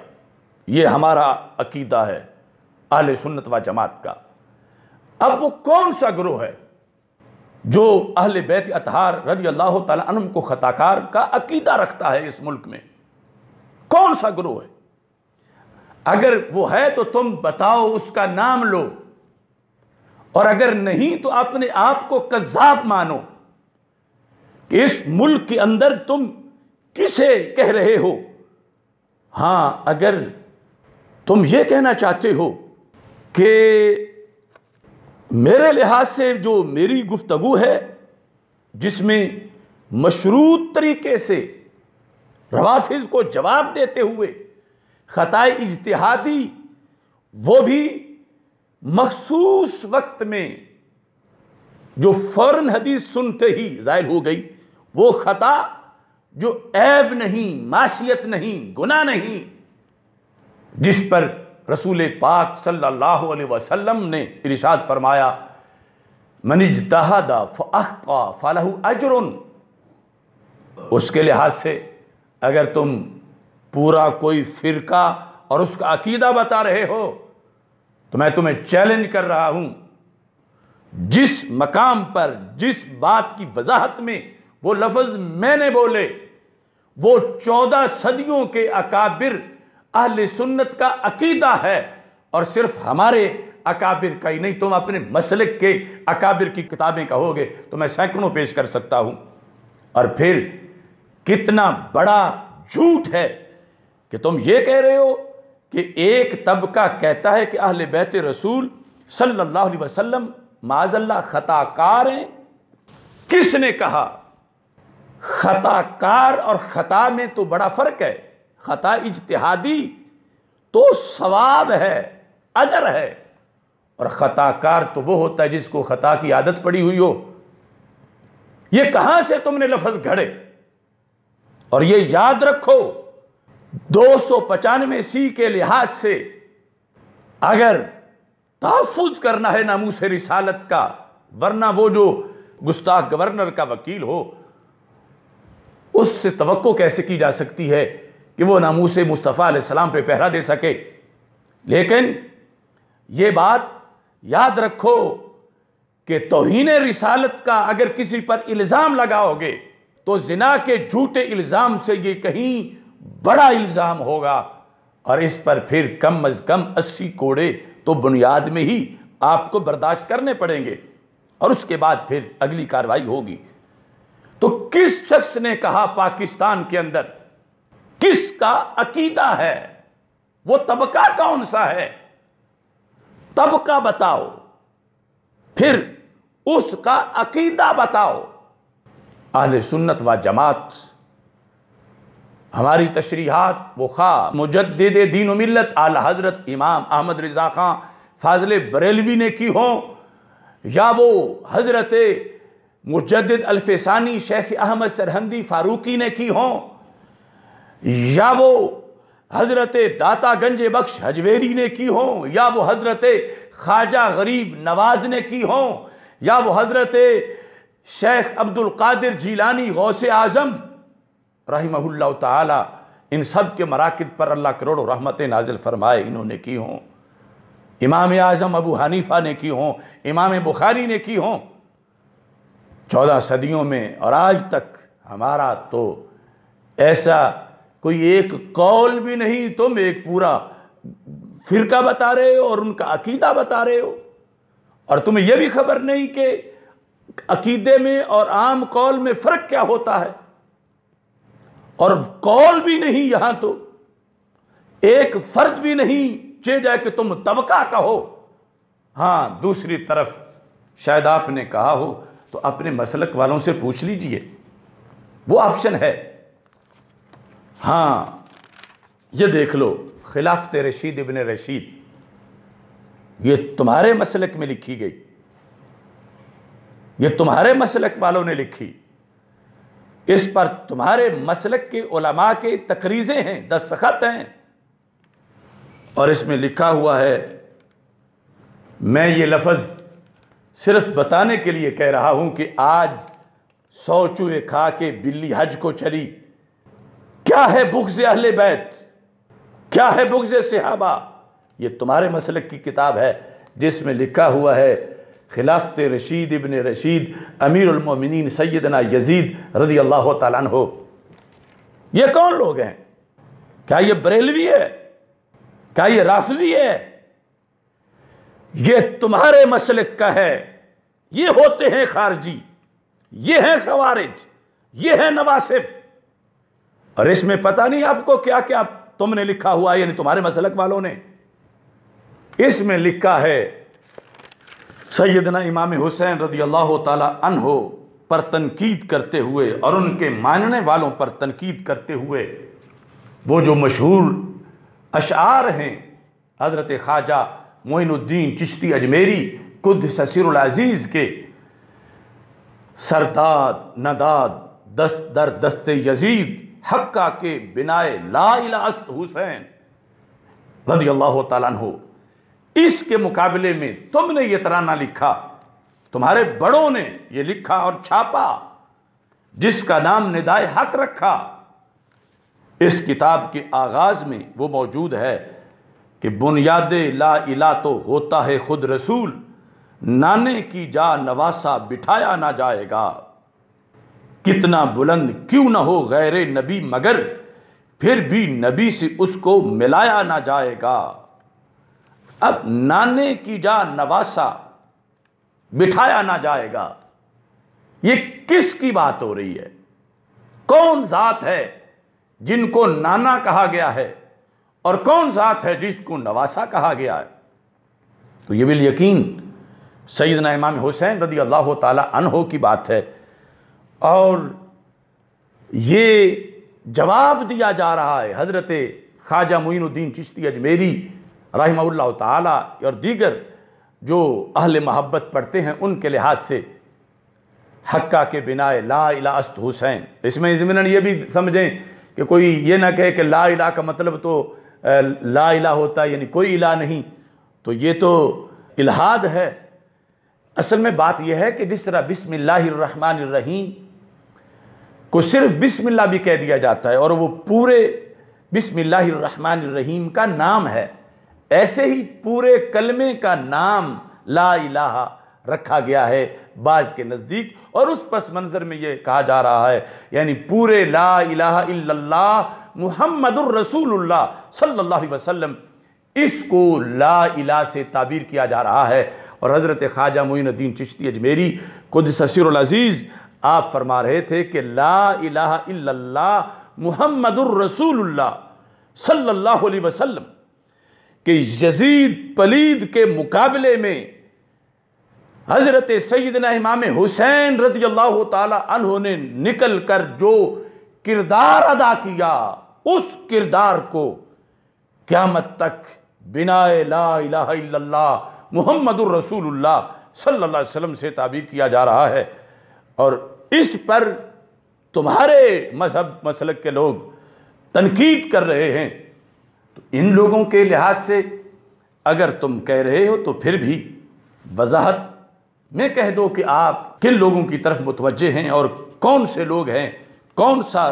ये हमारा अकीदा है अहल सुन्नत व जमात का अब वो कौन सा ग्रोह है जो अहल बैत अतहार रजी अल्लाह तम को ख़ताकार का अकीदा रखता है इस मुल्क में कौन सा ग्रोह है अगर वो है तो तुम बताओ उसका नाम लो और अगर नहीं तो अपने आप को कज़ाब मानो इस मुल्क के अंदर तुम किसे कह रहे हो हाँ अगर तुम ये कहना चाहते हो कि मेरे लिहाज से जो मेरी गुफ्तगु है जिसमें मशरूत तरीके से रवाफिज को जवाब देते हुए ख़तः इजतहादी वो भी मखसूस वक्त में जो फ़ौर हदीस सुनते ही ज़ाहिर हो गई वो खता जो ऐब नहीं माशियत नहीं गुना नहीं जिस पर रसूल पाक सल्लल्लाहु अलैहि वसल्लम ने इरशाद फरमाया मनिज दहादा फा फ़लहु अजर उसके लिहाज से अगर तुम पूरा कोई फ़िरका और उसका अकीदा बता रहे हो तो मैं तुम्हें चैलेंज कर रहा हूं जिस मकाम पर जिस बात की वजाहत में वो लफज मैंने बोले वो चौदह सदियों के अकाबिर अहल सुन्नत का अकीदा है और सिर्फ हमारे अकाबिर का ही नहीं तुम अपने मसलक के अकाबिर की किताबें कहोगे तो मैं सैकड़ों पेश कर सकता हूं और फिर कितना बड़ा झूठ है कि तुम ये कह रहे हो कि एक तबका कहता है कि अहल बैत रसूल सल्लल्लाहु अलैहि वसल्लम माजल्ला ख़ताकार हैं किसने कहा ख़ताकार और ख़ता में तो बड़ा फ़र्क है ख़ता इजतहादी तो सवाब है अजर है और ख़ताकार तो वो होता है जिसको ख़ता की आदत पड़ी हुई हो ये कहां से तुमने लफज घड़े और ये याद रखो दो सौ पचानवे सी के लिहाज से अगर तहफुज करना है नामूस रिसालत का वरना वो जो गुस्ताख गवर्नर का वकील हो उससे तो कैसे की जा सकती है कि वो नामूस मुस्तफ़ा सलाम पे पहरा दे सके लेकिन ये बात याद रखो कि तोहन रिसालत का अगर किसी पर इल्ज़ाम लगाओगे तो जिना के झूठे इल्ज़ाम से ये कहीं बड़ा इल्ज़ाम होगा और इस पर फिर कम अज़ कम अस्सी कोड़े तो बुनियाद में ही आपको बर्दाश्त करने पड़ेंगे और उसके बाद फिर अगली कार्रवाई होगी तो किस शख्स ने कहा पाकिस्तान के अंदर किसका अकीदा है वो तबका कौन सा है तबका बताओ फिर उसका अकीदा बताओ आल सुन्नत व जमात हमारी तशरीहत वो खा मुजद दीन मिलत आल हज़रत इमाम अहमद रज़ा खां फाजले बरेलवी ने की हो या वो हज़रत मुजद अल्फानी शेख अहमद सरहंदी फारूकी ने की हों या वो हज़रत दाता गंज बख्श हजवेरी ने की हों या वो हज़रत ख्वाजा गरीब नवाज ने की हों या वो हज़रत शेख अब्दुल कादिर जीलानी गौस आज़म रही तन इन सब के मराकद पर अल्लाह करोड़ों रहमत नाजिल फरमाए इन्होंने की हों इमाम आज़म अबू हनीफ़ा ने की हों इमाम बुखारी ने की हों चौदह सदियों में और आज तक हमारा तो ऐसा कोई एक कौल भी नहीं तुम एक पूरा फिरका बता रहे हो और उनका अकीदा बता रहे हो और तुम्हें यह भी खबर नहीं कि अकीदे में और आम कौल में फ़र्क क्या होता है और कौल भी नहीं यहां तो एक फर्द भी नहीं चे जाए कि तुम तबका कहो हाँ दूसरी तरफ शायद आपने कहा हो तो अपने मसलक वालों से पूछ लीजिए वो ऑप्शन है हाँ ये देख लो खिलाफत रशीद इबन रशीद ये तुम्हारे मसलक में लिखी गई ये तुम्हारे मसलक वालों ने लिखी इस पर तुम्हारे मसलक के उलमा के तकरीज़ें हैं दस्तखत हैं और इसमें लिखा हुआ है मैं ये लफ्ज़ सिर्फ बताने के लिए कह रहा हूं कि आज सौ चूहे खा के बिल्ली हज को चली क्या है बुग्ज अहले बैत क्या है बुग्ज सिहाबा ये तुम्हारे मसलक की किताब है जिसमें लिखा हुआ है खिलाफत रशीद इबन रशीद अमीर अमीरमिन सैदना यजीद रदी अल्लाह तन हो ये कौन लोग हैं क्या ये बरेलवी है क्या ये राफजी है ये तुम्हारे मसलक का है ये होते हैं खारजी ये हैं खवारिज ये हैं नवासिब और इसमें पता नहीं आपको क्या क्या तुमने लिखा हुआ यानी तुम्हारे मसलक वालों ने इसमें लिखा है सैदना इमाम हुसैन रदी अल्लाह हो पर तनकीद करते हुए और उनके मानने वालों पर तनकीद करते हुए वो जो मशहूर अशार हैं हज़रत ख्वाजा मोइनुद्दीन चिश्ती अजमेरी कुद अजीज के सरदाद नदाद दस दर दस्त यजीद हक्का के बिनाए लाइलास्त हुसैन रदी अल्लाह तु इसके मुकाबले में तुमने ये तराना लिखा तुम्हारे बड़ों ने ये लिखा और छापा जिसका नाम निदाय हक रखा इस किताब के आगाज़ में वो मौजूद है कि बुनियाद ला इला तो होता है ख़ुद रसूल नाने की जा नवासा बिठाया ना जाएगा कितना बुलंद क्यों ना हो गैर नबी मगर फिर भी नबी से उसको मिलाया ना जाएगा अब नाने की जा नवासा बिठाया ना जाएगा ये किस की बात हो रही है कौन ज़ात है जिनको नाना कहा गया है और कौन साथ है जिसको नवासा कहा गया है तो ये बिल यकीन सैदना इमाम हुसैन रदी अल्लाह तहो की बात है और ये जवाब दिया जा रहा है हज़रत ख्वाजा मोइनुद्दीन चिश्ती अजमेरी रही तर और दीगर जो अहल महब्बत पढ़ते हैं उनके लिहाज से हक्का के बिनाए ला इला अस्त हुसैन इसमें ज़मीन ये भी समझें कि कोई ये ना कहे कि ला इला का मतलब तो ला इला होता यानी कोई इला नहीं तो ये तो इलाहाद है असल में बात यह है कि जिस तरह बिसमीम को सिर्फ बिसमिल्ला भी कह दिया जाता है और वो पूरे बिसमीम का नाम है ऐसे ही पूरे कलमे का नाम ला इलाहा रखा गया है बाज के नज़दीक और उस पस मंज़र में ये कहा जा रहा है यानी पूरे ला इलाहा इल्लल्लाह मुहम्मद रसूलुल्लाह सल्लल्लाहु अलैहि वसल्लम इसको ला इला से ताबीर किया जा रहा है और हज़रत ख्वाजा मोइनुद्दीन चिश्ती अजमेरी खुद ससीरज़ीज़ आप फरमा रहे थे कि ला इला मुहम्मद रसूलुल्लाह सल्लल्लाहु अलैहि वसल्लम यजीद पलीद के मुकाबले में हज़रत सैदना इमाम हुसैन रजी अल्लाह तहों ने निकल कर जो किरदार अदा किया उस किरदार को क़्यामत तक बिना ला इला मोहम्मद रसूलुल्लाह सल्लल्लाहु अलैहि वसल्लम से ताबीर किया जा रहा है और इस पर तुम्हारे मजहब मसलक के लोग तनकीद कर रहे हैं तो इन लोगों के लिहाज से अगर तुम कह रहे हो तो फिर भी वजाहत में कह दो कि आप किन लोगों की तरफ मुतवजह हैं और कौन से लोग हैं कौन सा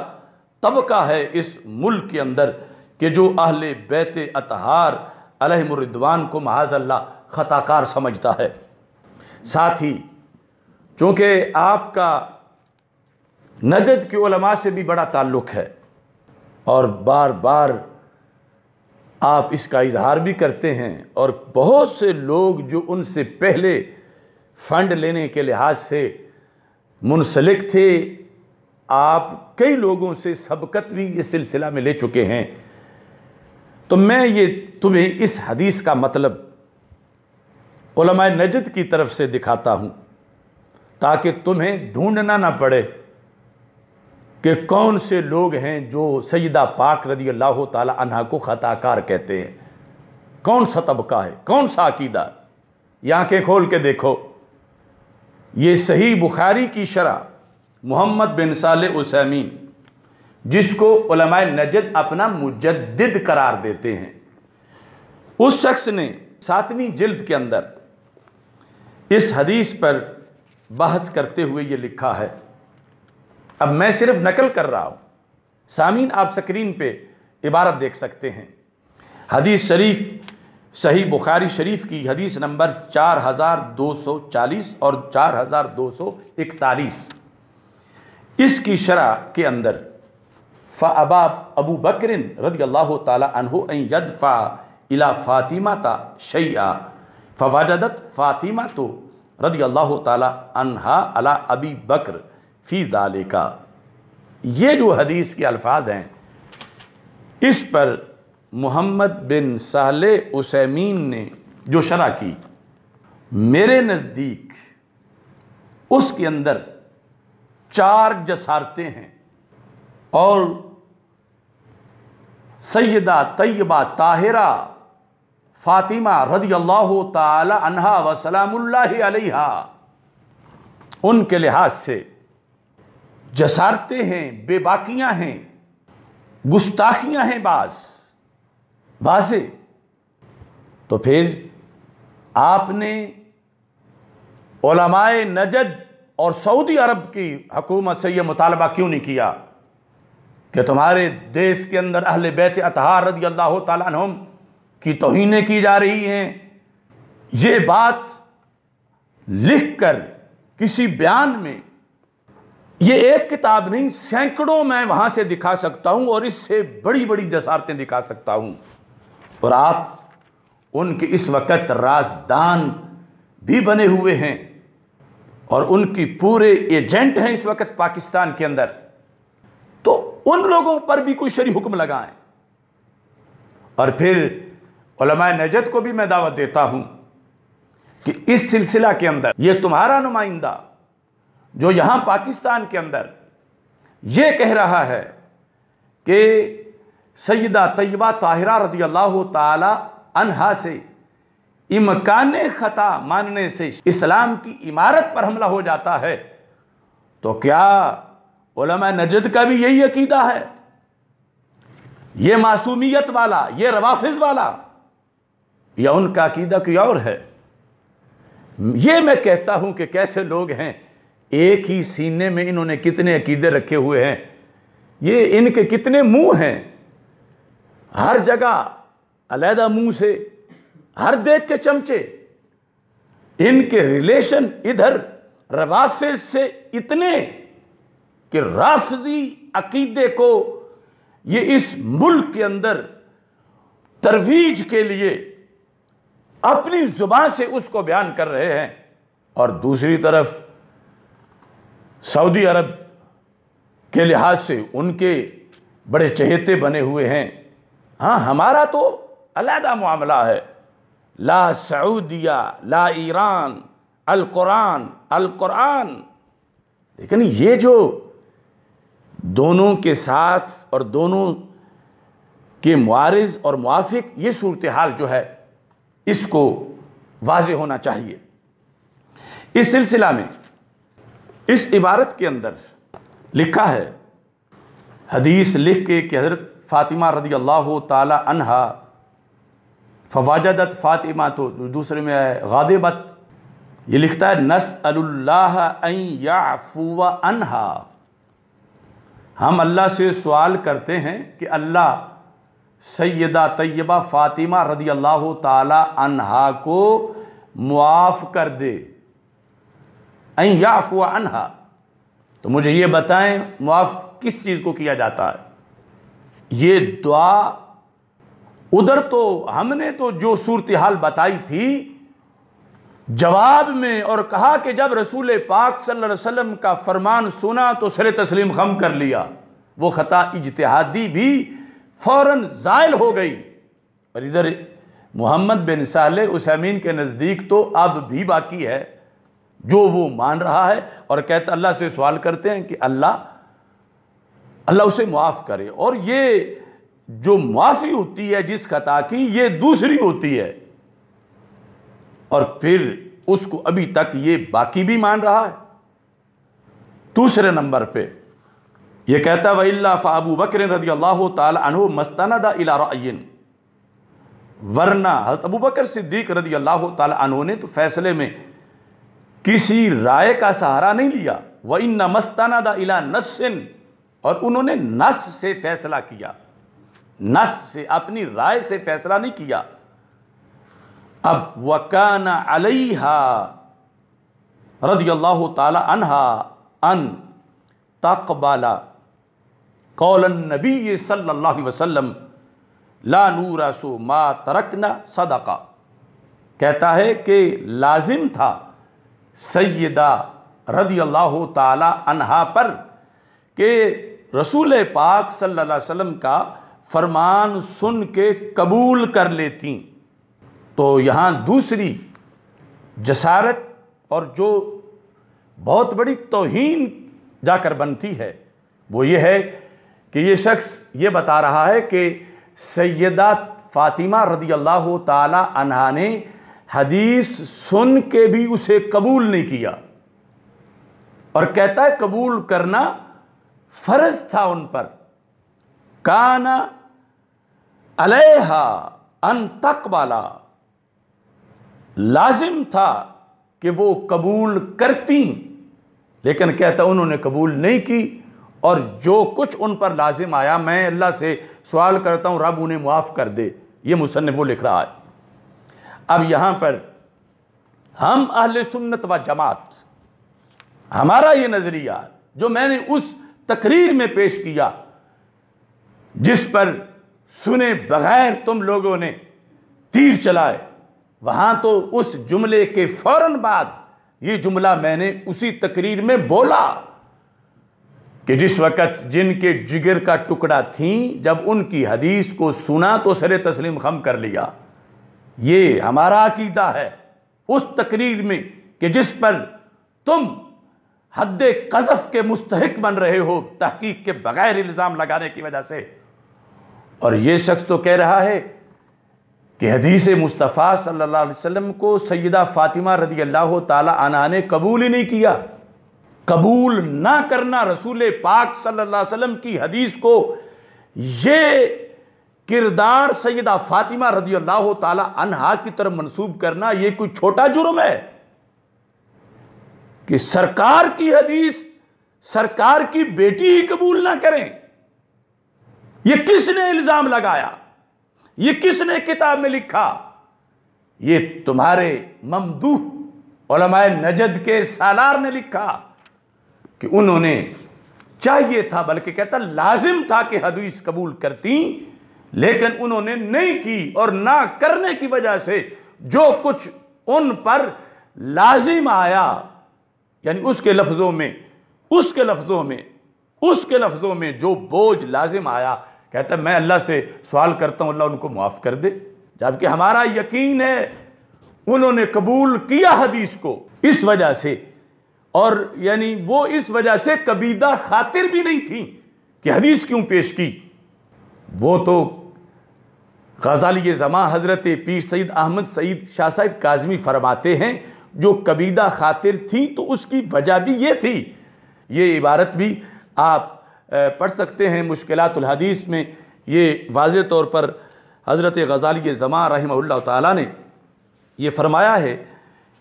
तबका है इस मुल्क के अंदर कि जो अहल बैत अतहार अलहमरिदवान को महाजल्ला ख़ताकार समझता है साथ ही चूँकि आपका नजद के उलमा से भी बड़ा ताल्लुक है और बार बार आप इसका इजहार भी करते हैं और बहुत से लोग जो उनसे पहले फ़ंड लेने के लिहाज से मुनसलिक थे आप कई लोगों से सबकत भी इस सिलसिला में ले चुके हैं तो मैं ये तुम्हें इस हदीस का मतलब नजद की तरफ से दिखाता हूं ताकि तुम्हें ढूंढना ना पड़े कि कौन से लोग हैं जो सईदा पाक रदी अल्लाह तह को ख़ताकार कहते हैं कौन सा तबका है कौन सा अकीदा यहां के खोल के देखो ये सही बुखारी की शरह मोहम्मद बिन साल उसैमीन जिसको नजद अपना मुजद करार देते हैं उस शख्स ने सातवीं जिल्द के अंदर इस हदीस पर बहस करते हुए ये लिखा है अब मैं सिर्फ नकल कर रहा हूँ सामीन आप स्क्रीन पे इबारत देख सकते हैं हदीस शरीफ सही बुखारी शरीफ की हदीस नंबर 4240 और 4241 इसकी शरह के अंदर फ़ाबा अबू बकरिन रदी अल्लाह फ़ा इला फ़ातिमा ता शैया फ़वाजदत फ़ातिमा तो रदी अल्लाह तहा अला अबी बकर फ़ी का ये जो हदीस के अल्फाज हैं इस पर मोहम्मद बिन सहल उसमीन ने जो शरह की मेरे नज़दीक उसके अंदर चार जसारते हैं और सैदा तय्यबा ताहिरा फातिमा रदी अल्लाह तहा वसलाम्ला उनके लिहाज से जसारते हैं बेबाकियां हैं गुस्ताखियां हैं बास वाजे तो फिर आपने ओलमाए नजद और सऊदी अरब की हकूमत से यह मुतालबा क्यों नहीं किया कि तुम्हारे देश के अंदर अहल बैत अतहार रदी अल्लाह तुम की तोहने की जा रही हैं ये बात लिख कर किसी बयान में ये एक किताब नहीं सैकड़ों मैं वहाँ से दिखा सकता हूँ और इससे बड़ी बड़ी जसारतें दिखा सकता हूँ और आप उनके इस वक्त राजदान भी बने हुए हैं और उनकी पूरे एजेंट हैं इस वक्त पाकिस्तान के अंदर तो उन लोगों पर भी कोई शरी हुक्म लगाएं और फिर नजत को भी मैं दावत देता हूं कि इस सिलसिला के अंदर यह तुम्हारा नुमाइंदा जो यहां पाकिस्तान के अंदर यह कह रहा है कि सयदा तयबा ताहिरा रदी अल्लाह तला से इमकान ख़ता मानने से इस्लाम की इमारत पर हमला हो जाता है तो क्या ओलमा नजद का भी यही अकीदा है ये मासूमियत वाला ये रवाफिज वाला या उनका अकीदा कोई और है ये मैं कहता हूं कि कैसे लोग हैं एक ही सीने में इन्होंने कितने अकीदे रखे हुए हैं ये इनके कितने मुंह हैं हर जगह अलहदा मुंह से हर देख के चमचे इनके रिलेशन इधर रवाफे से इतने कि राफजी अकीदे को ये इस मुल्क के अंदर तरवीज के लिए अपनी ज़ुबान से उसको बयान कर रहे हैं और दूसरी तरफ सऊदी अरब के लिहाज से उनके बड़े चहेते बने हुए हैं हाँ हमारा तो अलहदा मामला है ला सऊदिया ला ईरान अल कुरान लेकिन ये जो दोनों के साथ और दोनों के मुआरज और मुआफिक ये सूरत हाल जो है इसको वाज होना चाहिए इस सिलसिला में इस इबारत के अंदर लिखा है हदीस लिख के कि हज़रत फ़ातिमा रदी अल्लाह तला फवाजदत फ़ातिमा तो दूसरे में आए गादिबत ये लिखता है नस अल्लाफ़ुआ अनहा हम अल्लाह से सवाल करते हैं कि अल्लाह सैदा तय्यबा फ़ातिमा रदी अल्लाह तहा को मुआफ़ कर दे याफ़ुआ अनहा तो मुझे ये बताएं मुआफ़ किस चीज़ को किया जाता है ये दुआ उधर तो हमने तो जो सूरत हाल बताई थी जवाब में और कहा कि जब रसूल पाक सल्लल्लाहु अलैहि वसल्लम का फरमान सुना तो सर तस्लीम खम कर लिया वो ख़ता इजतहादी भी फ़ौर ज़ायल हो गई और इधर मोहम्मद बिन साल उसमीन के नज़दीक तो अब भी बाकी है जो वो मान रहा है और कहता अल्लाह से सवाल करते हैं कि अल्लाह अल्लाह उसे मुआफ़ करे और ये जो माफी होती है जिस खता की ये दूसरी होती है और फिर उसको अभी तक ये बाकी भी मान रहा है दूसरे नंबर पे ये कहता वह फ़ाबू बकर रदी अल्लाह तु मस्ताना इलाइन वरना अबू बकर सिद्दीक रदी अल्लाह तु ने तो फैसले में किसी राय का सहारा नहीं लिया वह इन्ना मस्ताना इला नसन और उन्होंने नस से फैसला किया नस से अपनी राय से फैसला नहीं किया अब वकान अलहा रदी अल्लाह तहा अन तकबाला कौलन नबी सल्ला वसलम ला नूरा सो मा तरकना सदका कहता है कि लाजिम था सैदा रदी अल्लाह तहा पर के रसूल पाक सल्ला वसम का फरमान सुन के कबूल कर लेती तो यहाँ दूसरी जसारत और जो बहुत बड़ी तोहन जाकर बनती है वो ये है कि ये शख्स ये बता रहा है कि सैदा फ़ातिमा रदी अल्लाह तहा ने हदीस सुन के भी उसे कबूल नहीं किया और कहता है कबूल करना फ़र्ज था उन पर काना अलहा अन वाला लाजिम था कि वो कबूल करती लेकिन कहता उन्होंने कबूल नहीं की और जो कुछ उन पर लाजिम आया मैं अल्लाह से सवाल करता हूं रब उन्हें मुआफ़ कर दे ये मुसनफ़ वो लिख रहा है अब यहां पर हम अहल सुन्नत व जमात हमारा ये नज़रिया जो मैंने उस तकरीर में पेश किया जिस पर सुने बगैर तुम लोगों ने तीर चलाए वहाँ तो उस जुमले के फौरन बाद ये जुमला मैंने उसी तकरीर में बोला कि जिस वक़्त जिनके जिगर का टुकड़ा थी जब उनकी हदीस को सुना तो सरे तस्लीम खम कर लिया ये हमारा अकीदा है उस तकरीर में कि जिस पर तुम हद कज़फ़ के मुस्तक बन रहे हो तहकीक के बग़ैर इल्ज़ाम लगाने की वजह से और ये शख्स तो कह रहा है कि हदीस मुस्तफ़ा सल्लल्लाहु अलैहि वसल्लम को सैदा फ़ातिमा रदी अल्लाह तला ने कबूल ही नहीं किया कबूल ना करना रसूल पाक सल्लल्लाहु अलैहि वसल्लम की हदीस को ये किरदार सैदा फ़ातिमा रदी अल्लाह तहा की तरफ मनसूब करना ये कोई छोटा जुर्म है कि सरकार की हदीस सरकार की बेटी ही कबूल ना करें ये किसने इल्जाम लगाया ये किसने किताब में लिखा ये तुम्हारे ममदू ओलमाए नजद के सालार ने लिखा कि उन्होंने चाहिए था बल्कि कहता लाजिम था कि हदीस कबूल करती लेकिन उन्होंने नहीं की और ना करने की वजह से जो कुछ उन पर लाजिम आया यानी उसके लफ्ज़ों में उसके लफ्ज़ों में उसके लफ्ज़ों में जो बोझ लाजिम आया कहता मैं अल्लाह से सवाल करता हूँ अल्लाह उनको माफ़ कर दे जबकि हमारा यकीन है उन्होंने कबूल किया हदीस को इस वजह से और यानी वो इस वजह से कबीदा खातिर भी नहीं थी कि हदीस क्यों पेश की वो तो गजाली जमा हज़रत पीर सईद अहमद सईद शाह साहिब काजमी फरमाते हैं जो कबीदा खातिर थी तो उसकी वजह भी ये थी ये इबारत भी आप पढ़ सकते हैं हदीस में ये वाज तौर पर हज़रत गज़ाली ज़मा रही ताली ने ये फरमाया है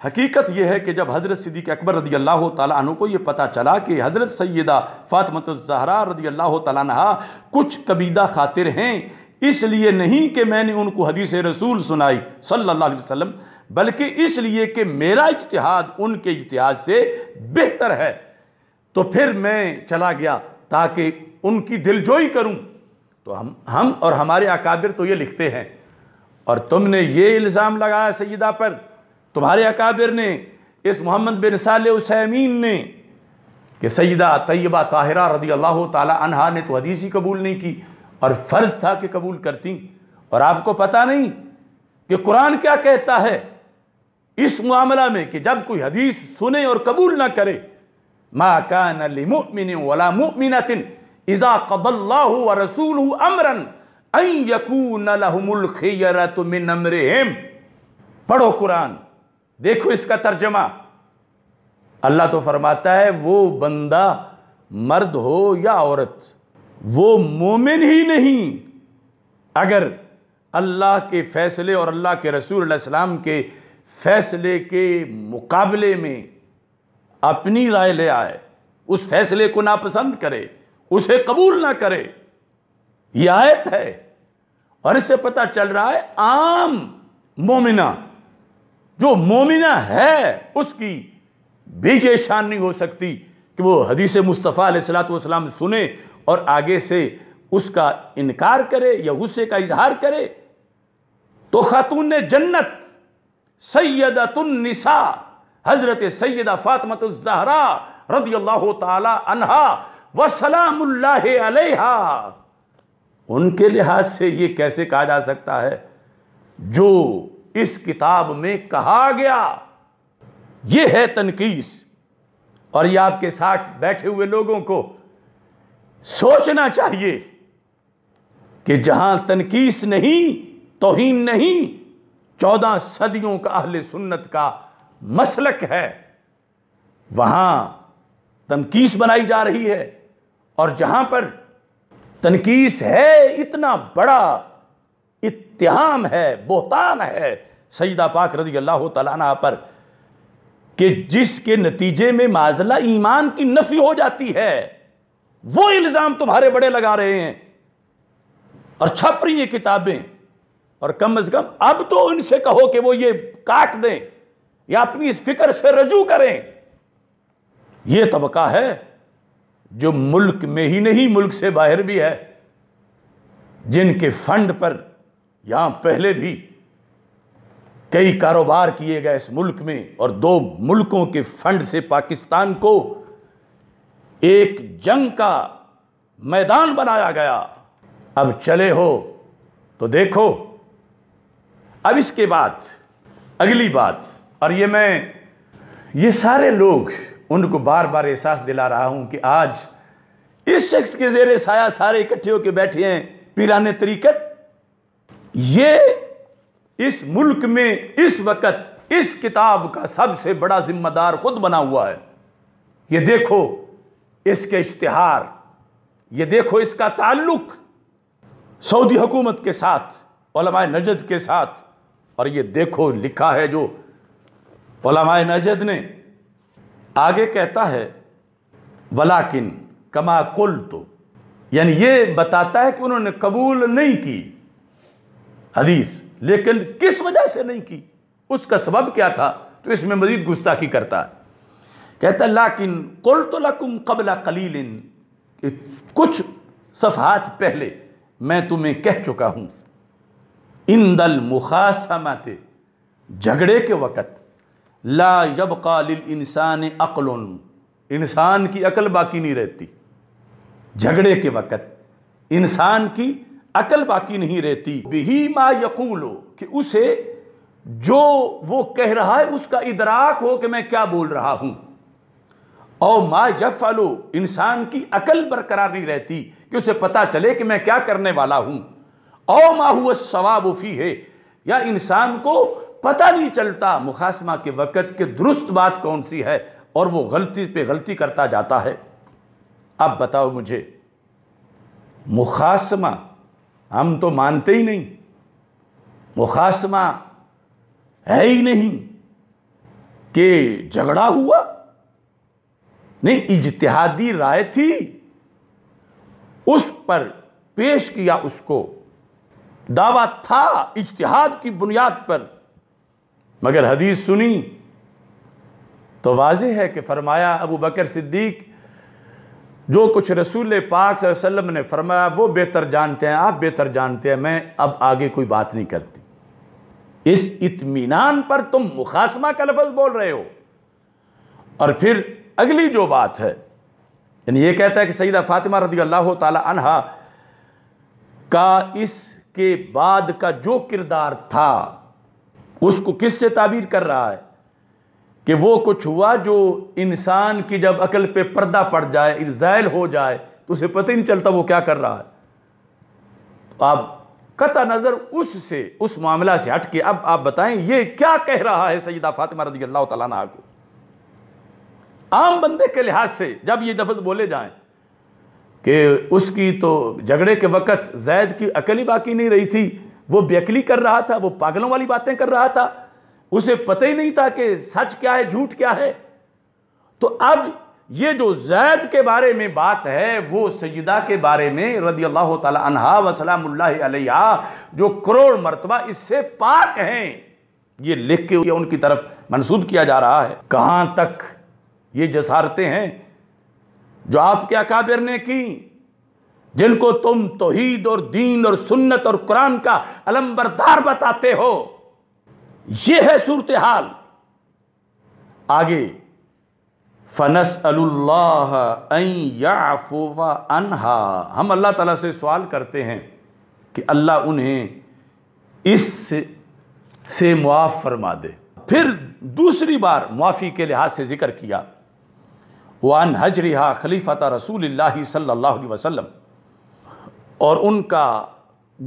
हकीकत यह है कि जब हज़रत सिद्दीक अकबर रदी अल्लाह तु को ये पता चला कि हज़रत सैदा फ़ातमतजहरा रदी अल्लाह तहा कुछ कबीदा खातिर हैं इसलिए नहीं कि मैंने उनको हदीस रसूल सुनाई सल्ला अलैहि बल्कि इसलिए कि मेरा इतिहाद उनके इतिहाद से बेहतर है तो फिर मैं चला गया ताकि उनकी दिलजोई करूं तो हम हम और हमारे अकाबिर तो ये लिखते हैं और तुमने ये इल्ज़ाम लगाया सईदा पर तुम्हारे अकाबिर ने इस मोहम्मद बिन सालसैमीन उसैमीन ने कि सईदा तयबा ताहिरा रदी अल्लाह तहा ने तो हदीसी कबूल नहीं की और फ़र्ज़ था कि कबूल करती और आपको पता नहीं कि कुरान क्या कहता है इस मामला में कि जब कोई हदीस सुने और कबूल ना करे मा कान लिमुमिन वला मुमिनतिन इजा कबल्लाहु व रसूलहु अमरन अन यकून लहुमुल खियरतु मिन अमरिहिम पढ़ो कुरान देखो इसका तर्जमा अल्लाह तो फरमाता है वो बंदा मर्द हो या औरत वो मोमिन ही नहीं अगर अल्लाह के फ़ैसले और अल्लाह के रसूल सलाम के फ़ैसले के मुकाबले में अपनी राय ले आए उस फैसले को नापसंद करे उसे कबूल ना करे यह आयत है और इससे पता चल रहा है आम मोमिना जो मोमिना है उसकी भी ये शान नहीं हो सकती कि वो हदीस मुस्तफ़ा सलाम सुने और आगे से उसका इनकार करे या गुस्से का इजहार करे तो खातून जन्नत सैदतुलनिसा हज़रत सैदा जहरा रदी अल्लाह तहा वसलाम उनके लिहाज से ये कैसे कहा जा सकता है जो इस किताब में कहा गया ये है तनकीस और ये आपके साथ बैठे हुए लोगों को सोचना चाहिए कि जहां तनकीस नहीं तोहिन नहीं चौदह सदियों का अहल सुन्नत का मसलक है वहां तनकीस बनाई जा रही है और जहां पर तनकीस है इतना बड़ा इत्याम है बोहतान है सईदा पाक रजी अल्लाह तला पर कि जिसके नतीजे में माजला ईमान की नफी हो जाती है वो इल्ज़ाम तुम्हारे बड़े लगा रहे हैं और छप रही हैं किताबें और कम अज़ कम अब तो इनसे कहो कि वो ये काट दें या अपनी इस फिक्र से रजू करें यह तबका है जो मुल्क में ही नहीं मुल्क से बाहर भी है जिनके फंड पर यहां पहले भी कई कारोबार किए गए इस मुल्क में और दो मुल्कों के फंड से पाकिस्तान को एक जंग का मैदान बनाया गया अब चले हो तो देखो अब इसके बाद अगली बात और ये मैं ये सारे लोग उनको बार बार एहसास दिला रहा हूँ कि आज इस शख्स के जेर साया सारे इकट्ठे होकर बैठे हैं पीरान तरीकत ये इस मुल्क में इस वक्त इस किताब का सबसे बड़ा जिम्मेदार खुद बना हुआ है ये देखो इसके इश्तहार ये देखो इसका ताल्लुक सऊदी हुकूमत के साथ नजद के साथ और ये देखो लिखा है जो नजद ने आगे कहता है वलाकिन कमा कुल तो यानी ये बताता है कि उन्होंने कबूल नहीं की हदीस लेकिन किस वजह से नहीं की उसका सबब क्या था तो इसमें मजीद गुस्ताखी करता है कहता लाकिन कुल तो लकुम कबला कलीलिन कुछ सफ़ात पहले मैं तुम्हें कह चुका हूँ इन दल मुखासमाते झगड़े के वक़्त ला जब कालिल इंसान अकल इंसान की अकल बाकी नहीं रहती झगड़े के वक़्त इंसान की अकल बाकी नहीं रहती बिही मा यकूलो कि उसे जो वो कह रहा है उसका इदराक हो कि मैं क्या बोल रहा हूँ और मा यफ़लो इंसान की अकल बरकरार नहीं रहती कि उसे पता चले कि मैं क्या करने वाला हूँ और मा हुआ सवाब फी है या इंसान को पता नहीं चलता मुखासमा के वक़्त के दुरुस्त बात कौन सी है और वो गलती पे गलती करता जाता है आप बताओ मुझे मुखासमा हम तो मानते ही नहीं मुखासमा है ही नहीं कि झगड़ा हुआ नहीं इजतहादी राय थी उस पर पेश किया उसको दावा था इजतहाद की बुनियाद पर मगर हदीस सुनी तो वाज है कि फ़रमाया अबू बकर सिद्दीक जो कुछ रसूल पाक वसल्लम ने फरमाया वो बेहतर जानते हैं आप बेहतर जानते हैं मैं अब आगे कोई बात नहीं करती इस इतमान पर तुम मुखासमा का लफज बोल रहे हो और फिर अगली जो बात है यानी ये कहता है कि सईदा फातिमा रदी अल्लाह तहा का इसके बाद का जो किरदार था उसको किस से ताबीर कर रहा है कि वो कुछ हुआ जो इंसान की जब अकल पे पर्दा पड़ जाए इजायल हो जाए तो उसे पता ही नहीं चलता वो क्या कर रहा है तो आप कता नज़र उससे उस मामला से हट के अब आप बताएं ये क्या कह रहा है सईदा फातिमा रजी अल्लाह तला को आम बंदे के लिहाज से जब ये लफज बोले जाएं कि उसकी तो झगड़े के वक़्त जैद की अकली बाकी नहीं रही थी वो बेकली कर रहा था वो पागलों वाली बातें कर रहा था उसे पता ही नहीं था कि सच क्या है झूठ क्या है तो अब ये जो जैद के बारे में बात है वो सईदा के बारे में रदी अल्लाह तहा वसलाम जो करोड़ मरतबा इससे पाक हैं ये लिख के उनकी तरफ मनसूब किया जा रहा है कहाँ तक ये जसारते हैं जो आपके काबिर ने की जिनको तुम तोहीद और दीन और सुन्नत और कुरान का अलम्बरदार बताते हो यह है सूरत हाल आगे फनस अल्लाह अनहा हम अल्लाह तला से सवाल करते हैं कि अल्लाह उन्हें इस से मुआफ़ फरमा दे फिर दूसरी बार मुआफ़ी के लिहाज से ज़िक्र किया वान हजरिहा खलीफ़ा रसूल सल्ला अलैहि और उनका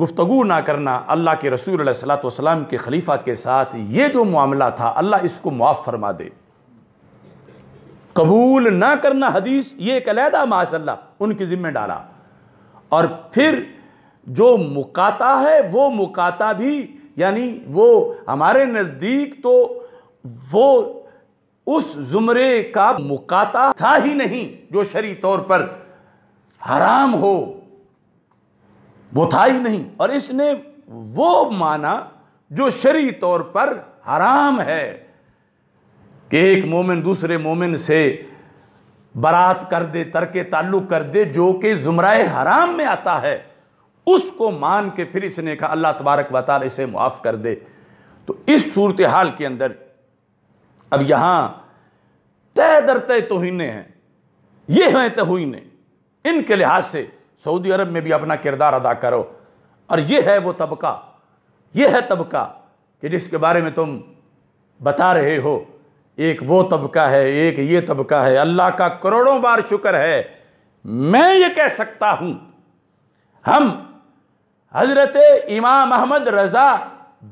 गुफ्तगु ना करना अल्लाह के रसूल सलाम के खलीफा के साथ ये जो मामला था अल्लाह इसको मुआफ़ फरमा दे कबूल ना करना हदीस ये एक अलहदा माशल्ला उनके ज़िम्मे डाला और फिर जो मुकाता है वो मुकाता भी यानी वो हमारे नज़दीक तो वो उस ज़ुमरे का मुकाता था ही नहीं जो शरी तौर पर हराम हो वो था ही नहीं और इसने वो माना जो शरी तौर पर हराम है कि एक मोमिन दूसरे मोमिन से बारात कर दे तरके ताल्लुक़ कर दे जो कि ज़ुमराए हराम में आता है उसको मान के फिर इसने कहा अल्लाह तबारक बता इसे मुआफ़ कर दे तो इस सूरत हाल के अंदर अब यहां तय दर तय तोहिने हैं ये हैं तोहिने इनके लिहाज से सऊदी अरब में भी अपना किरदार अदा करो और ये है वो तबका ये है तबका कि जिसके बारे में तुम बता रहे हो एक वो तबका है एक ये तबका है अल्लाह का करोड़ों बार शुक्र है मैं ये कह सकता हूँ हम हजरत इमाम अहमद रज़ा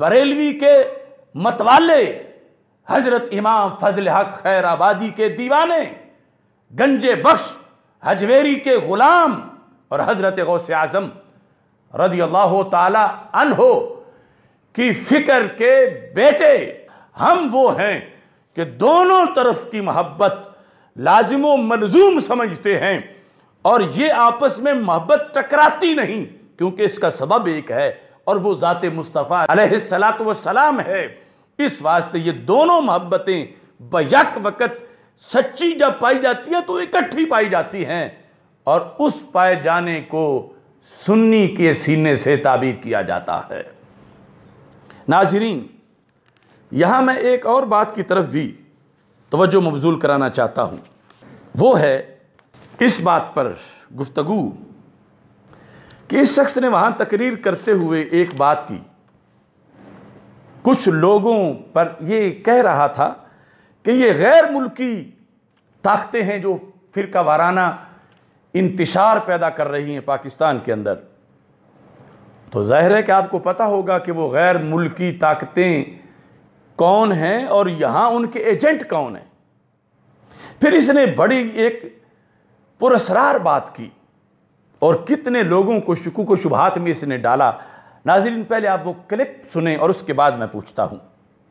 बरेलवी के मतवाले हजरत इमाम फजल हक खैर आबादी के दीवाने गंजे बख्श हजवेरी के ग़ुलाम और हज़रत गौस आज़म रदी अल्लाह तन हो कि फ़िक्र के बेटे हम वो हैं कि दोनों तरफ की मोहब्बत लाजिम मलजूम समझते हैं और ये आपस में मोहब्बत टकराती नहीं क्योंकि इसका सबब एक है और वो ज़ात मुस्तफ़ा अलैहिस्सलात वसलाम है इस वास्ते ये दोनों मोहब्बतें बयक वक़्त सच्ची जब पाई जाती है तो इकट्ठी पाई जाती हैं और उस पाए जाने को सुन्नी के सीने से ताबीर किया जाता है नाजरीन यहां मैं एक और बात की तरफ भी तोज्जो मबजूल कराना चाहता हूं वो है इस बात पर गुफ्तगु कि इस शख्स ने वहां तकरीर करते हुए एक बात की कुछ लोगों पर ये कह रहा था कि ये गैर मुल्की ताकतें हैं जो फिर का वाराना इंतशार पैदा कर रही हैं पाकिस्तान के अंदर तो ज़ाहिर है कि आपको पता होगा कि वो गैर मुल्की ताकतें कौन हैं और यहाँ उनके एजेंट कौन हैं फिर इसने बड़ी एक पुरसरार बात की और कितने लोगों को शकू व शुभात में इसने डाला नाजरीन पहले आप वो क्लिप सुने और उसके बाद मैं पूछता हूँ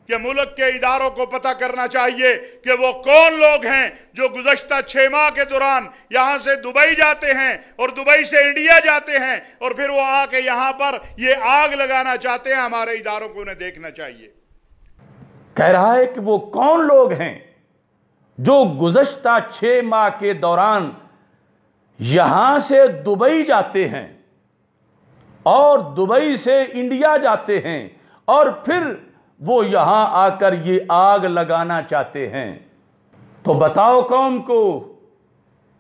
कि मुल्क के इदारों को पता करना चाहिए कि वो कौन लोग हैं जो गुजशत छः माह के दौरान यहाँ से दुबई जाते हैं और दुबई से इंडिया जाते हैं और फिर वो आके यहाँ पर ये आग लगाना चाहते हैं हमारे इदारों को उन्हें देखना चाहिए कह रहा है कि वो कौन लोग हैं जो गुजशत छः माह के दौरान यहाँ से दुबई जाते हैं और दुबई से इंडिया जाते हैं और फिर वो यहां आकर ये आग लगाना चाहते हैं तो बताओ कौम को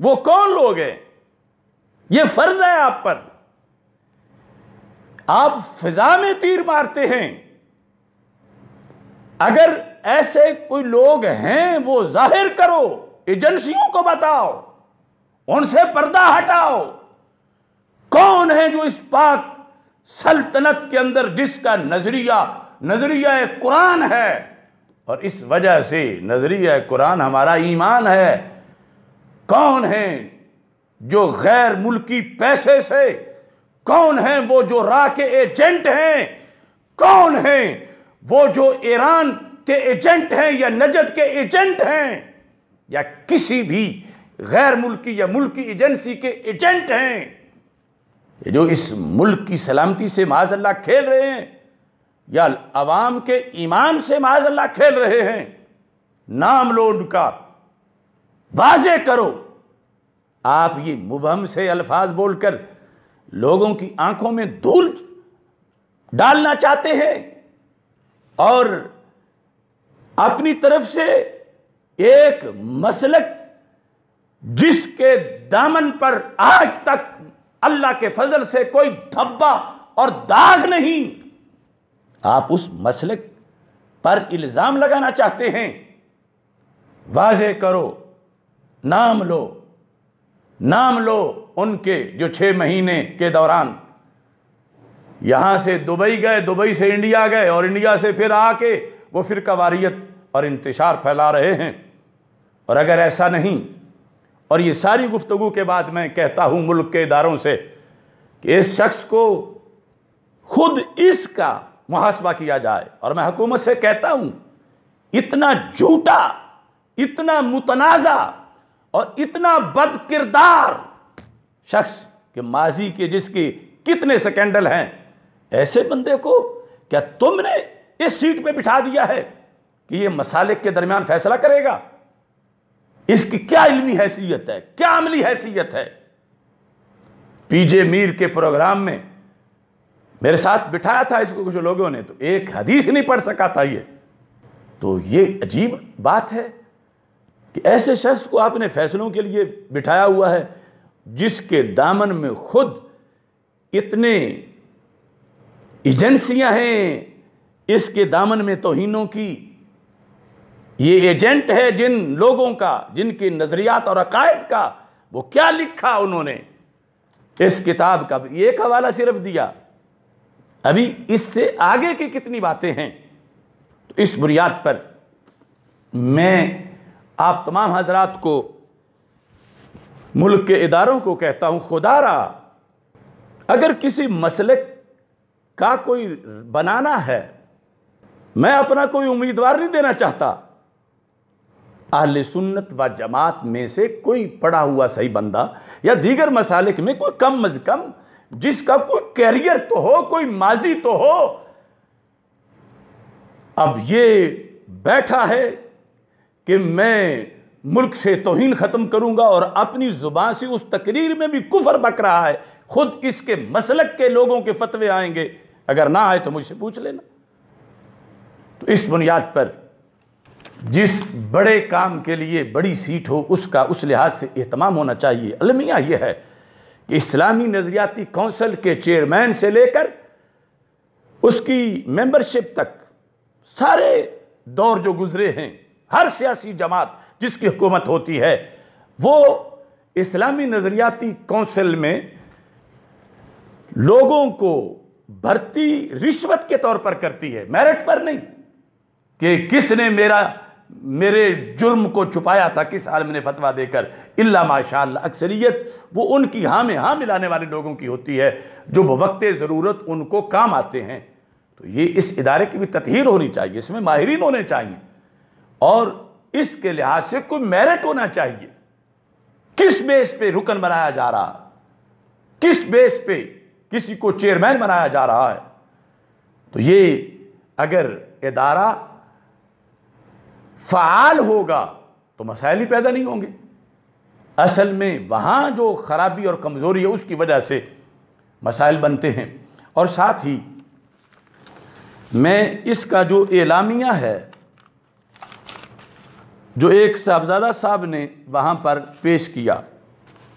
वो कौन लोग हैं ये फर्ज है आप पर आप फिजा में तीर मारते हैं अगर ऐसे कोई लोग हैं वो जाहिर करो एजेंसियों को बताओ उनसे पर्दा हटाओ कौन है जो इस पाक सल्तनत के अंदर जिसका नजरिया नज़रिया कुरान है और इस वजह से नज़रिया कुरान हमारा ईमान है कौन है जो गैर मुल्की पैसे से कौन है वो जो रा के एजेंट हैं कौन है वो जो ईरान के एजेंट हैं या नजद के एजेंट हैं या किसी भी गैर मुल्की या मुल्की एजेंसी के एजेंट हैं जो इस मुल्क की सलामती से माजल्ला खेल रहे हैं या अवाम के ईमान से माजल्ला खेल रहे हैं नाम लो उनका वाजे करो आप ये मुबहम से अल्फाज बोलकर लोगों की आंखों में धूल डालना चाहते हैं और अपनी तरफ से एक मसलक जिसके दामन पर आज तक अल्लाह के फजल से कोई धब्बा और दाग नहीं आप उस मसले पर इल्ज़ाम लगाना चाहते हैं वाज करो नाम लो नाम लो उनके जो छः महीने के दौरान यहाँ से दुबई गए दुबई से इंडिया गए और इंडिया से फिर आके वो फिर कवारीत और इंतजार फैला रहे हैं और अगर ऐसा नहीं और ये सारी गुफ्तगु के बाद मैं कहता हूँ मुल्क के इदारों से कि इस शख्स को खुद इसका मुहासबा किया जाए और मैं हुकूमत से कहता हूं इतना झूठा इतना मुतनाज़ा और इतना बद किरदार शख्स के माजी के जिसकी कितने सेकेंडल हैं ऐसे बंदे को क्या तुमने इस सीट पे बिठा दिया है कि ये मसाले के दरमियान फैसला करेगा इसकी क्या इलमी हैसियत है क्या अमली हैसियत है पीजे मीर के प्रोग्राम में मेरे साथ बिठाया था इसको कुछ लोगों ने तो एक हदीस नहीं पढ़ सका था ये तो ये अजीब बात है कि ऐसे शख्स को आपने फैसलों के लिए बिठाया हुआ है जिसके दामन में खुद इतने एजेंसियां हैं इसके दामन में तोहनों की ये एजेंट है जिन लोगों का जिनके नज़रियात और अकायद का वो क्या लिखा उन्होंने इस किताब का एक हवाला सिर्फ दिया अभी इससे आगे की कितनी बातें हैं तो इस बुनियाद पर मैं आप तमाम हजरात को मुल्क के इदारों को कहता हूँ खुदारा अगर किसी मसले का कोई बनाना है मैं अपना कोई उम्मीदवार नहीं देना चाहता अहल सुन्नत व जमात में से कोई पड़ा हुआ सही बंदा या दीगर मसालिक में कोई कम अज कम जिसका कोई कैरियर तो हो कोई माजी तो हो अब ये बैठा है कि मैं मुल्क से तोहन ख़त्म करूंगा और अपनी ज़ुबान से उस तकरीर में भी कुफर बक रहा है ख़ुद इसके मसलक के लोगों के फतवे आएंगे अगर ना आए तो मुझसे पूछ लेना तो इस बुनियाद पर जिस बड़े काम के लिए बड़ी सीट हो उसका उस लिहाज से एहतमाम होना चाहिए अलमिया यह है इस्लामी नज़रियाती कौंसल के चेयरमैन से लेकर उसकी मेंबरशिप तक सारे दौर जो गुजरे हैं हर सियासी जमात जिसकी हुकूमत होती है वो इस्लामी नज़रियाती कौंसिल में लोगों को भर्ती रिश्वत के तौर पर करती है मेरिट पर नहीं कि किसने मेरा मेरे जुर्म को छुपाया था किस हाल मैंने फतवा देकर इल्ला माशा अक्सरियत वो उनकी हाँ में हाँ मिलाने वाले लोगों की होती है जो वक्त ज़रूरत उनको काम आते हैं तो ये इस इदारे की भी तथहर होनी चाहिए इसमें माहरीन होने चाहिए और इसके लिहाज से कोई मेरिट होना चाहिए किस बेस पे रुकन बनाया जा रहा किस बेस पे किसी को चेयरमैन बनाया जा रहा है तो ये अगर इदारा फ़ाल होगा तो मसाइल ही पैदा नहीं होंगे असल में वहाँ जो ख़राबी और कमज़ोरी है उसकी वजह से मसाइल बनते हैं और साथ ही मैं इसका जो एलामिया है जो एक साहबजादा साहब ने वहाँ पर पेश किया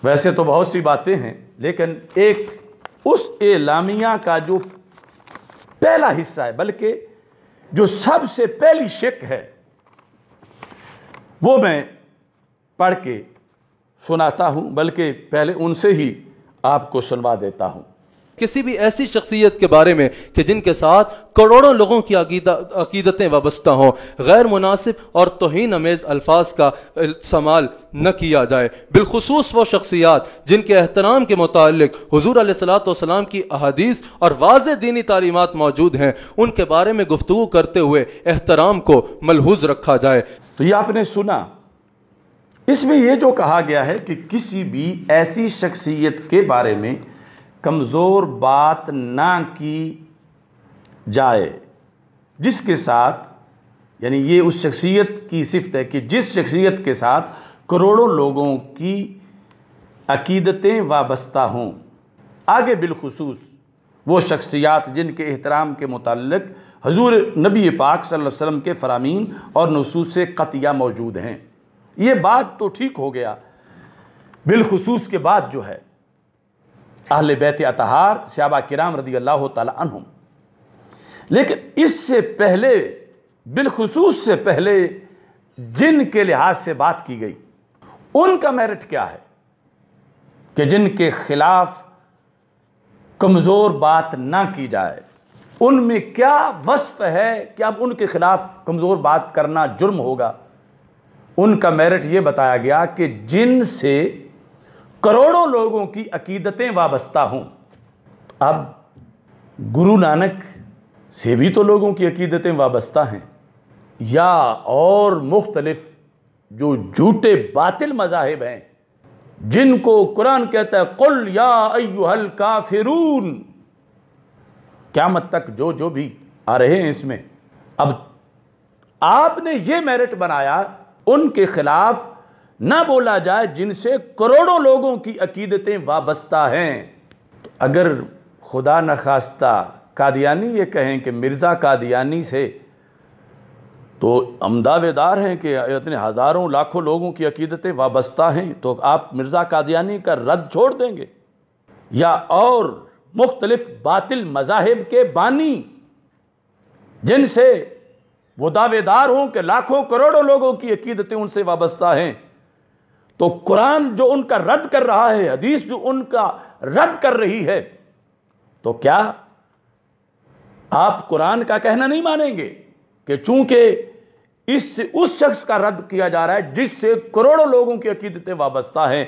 वैसे तो बहुत सी बातें हैं लेकिन एक उस एलामिया का जो पहला हिस्सा है बल्कि जो सबसे पहली शिक है वो मैं पढ़ के सुनाता हूँ बल्कि पहले उनसे ही आपको सुनवा देता हूँ किसी भी ऐसी शख्सियत के बारे में कि जिनके साथ करोड़ों लोगों की अकीदतें वाबस्ता हों गैर मुनासिब और तोहन अमेज अल्फाज का इस्तेमाल न किया जाए बिलखसूस वो शख्सियात जिनके एहतराम के मुतक हजूर सलाम की अहादीस और वाज दीनी तालीमत मौजूद हैं उनके बारे में गुफ्तु करते हुए एहतराम को मलहूज रखा जाए तो ये आपने सुना इसमें यह जो कहा गया है कि किसी भी ऐसी शख्सियत के बारे में कमज़ोर बात ना की जाए जिसके साथ यानी ये उस शख्सियत की सिफत है कि जिस शख्सियत के साथ करोड़ों लोगों की अकीदतें वाबस्ता हों आगे बिलखसूस वो शख्सियात जिनके एहतराम के मतलब हजूर नबी पाक सल्लल्लाहु अलैहि के फ़रामीन और नसूस कतिया मौजूद हैं ये बात तो ठीक हो गया बिलखसूस के बाद जो है अहल बैत अतहार श्याबा किराम रदी अल्लाह तुम लेकिन इससे पहले बिलखसूस से पहले जिन के लिहाज से बात की गई उनका मेरिट क्या है कि जिनके खिलाफ कमज़ोर बात ना की जाए उनमें क्या वसफ है कि अब उनके खिलाफ कमज़ोर बात करना जुर्म होगा उनका मेरिट ये बताया गया कि जिन से करोड़ों लोगों की अकीदतें वाबस्ता हूँ अब गुरु नानक से भी तो लोगों की अकीदतें वाबस्ता हैं या और मुख्तलफ़ जो झूठे बातिल मजाहब हैं जिनको कुरान कहता है कुल या अयुहल काफिरून क्यामत तक जो जो भी आ रहे हैं इसमें अब आपने ये मेरिट बनाया उनके खिलाफ ना बोला जाए जिनसे करोड़ों लोगों की अकीदतें वाबस्ता हैं तो अगर खुदा न खास्ता कादियानी ये कहें कि मिर्ज़ा कादियानी से तो हम दावेदार हैं कि इतने हज़ारों लाखों लोगों की अकीदतें वाबस्ता हैं तो आप मिर्ज़ा कादियानी का रद छोड़ देंगे या और मुख्तलफ़ बातिल मजाहब के बानी जिनसे वो दावेदार हों कि लाखों करोड़ों लोगों की अकीदतें उनसे वाबस्ता हैं तो कुरान जो उनका रद्द कर रहा है हदीस जो उनका रद्द कर रही है तो क्या आप कुरान का कहना नहीं मानेंगे कि चूंकि इस उस शख्स का रद्द किया जा रहा है जिससे करोड़ों लोगों की अकीदतें वाबस्ता हैं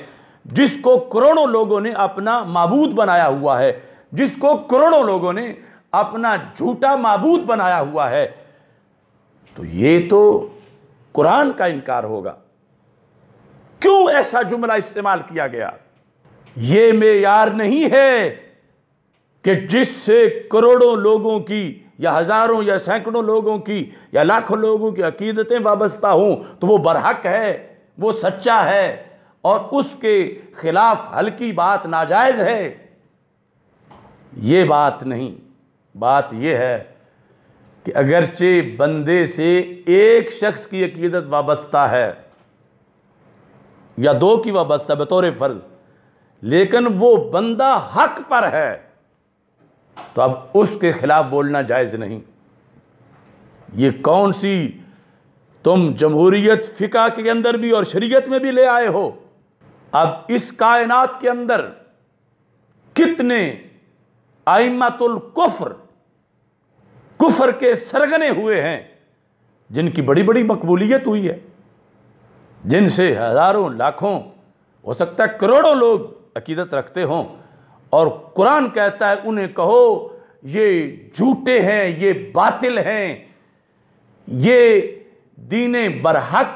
जिसको करोड़ों लोगों ने अपना मबूद बनाया हुआ है जिसको करोड़ों लोगों ने अपना झूठा मबूद बनाया हुआ है तो ये तो कुरान का इनकार होगा क्यों ऐसा जुमला इस्तेमाल किया गया ये मेयार नहीं है कि जिससे करोड़ों लोगों की या हज़ारों या सैकड़ों लोगों की या लाखों लोगों की अकीदतें वाबस्ता हूं तो वो बरहक है वो सच्चा है और उसके खिलाफ हल्की बात नाजायज़ है ये बात नहीं बात यह है कि अगरचे बंदे से एक शख्स की अकीदत वाबस्ता है या दो की वाबस्ता बतौर फ़र्ज लेकिन वो बंदा हक पर है तो अब उसके खिलाफ बोलना जायज़ नहीं ये कौन सी तुम जमहूरीत फ़िका के अंदर भी और शरीयत में भी ले आए हो अब इस कायनात के अंदर कितने आइमतुल कुफर कुफर के सरगने हुए हैं जिनकी बड़ी बड़ी मकबूलियत हुई है जिनसे हज़ारों लाखों हो सकता है करोड़ों लोग अकीदत रखते हों और कुरान कहता है उन्हें कहो ये झूठे हैं ये बातिल हैं ये दीन बरहक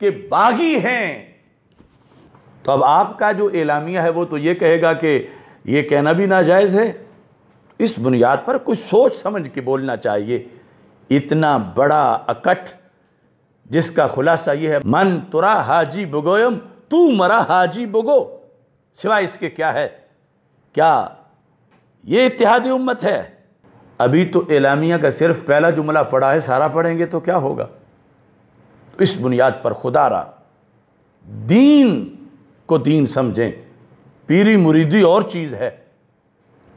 के बागी हैं तो अब आपका जो एलामिया है वो तो ये कहेगा कि ये कहना भी नाजायज़ है इस बुनियाद पर कुछ सोच समझ के बोलना चाहिए इतना बड़ा अकट जिसका खुलासा यह है मन तुरा हाजी बगोयम तू मरा हाजी बुगो सिवाय इसके क्या है क्या ये इतिहादी उम्मत है अभी तो एलामिया का सिर्फ पहला जुमला पढ़ा है सारा पढ़ेंगे तो क्या होगा तो इस बुनियाद पर खुदारा दीन को दीन समझें पीरी मुरीदी और चीज़ है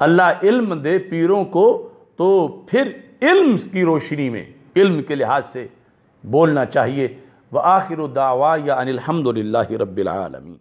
अल्लाह इल्म दे पीरों को तो फिर इल्म की रोशनी में इल्म के लिहाज से बोलना चाहिए व आखिर दावा या अनिलहमदिल्ला रबीआलमी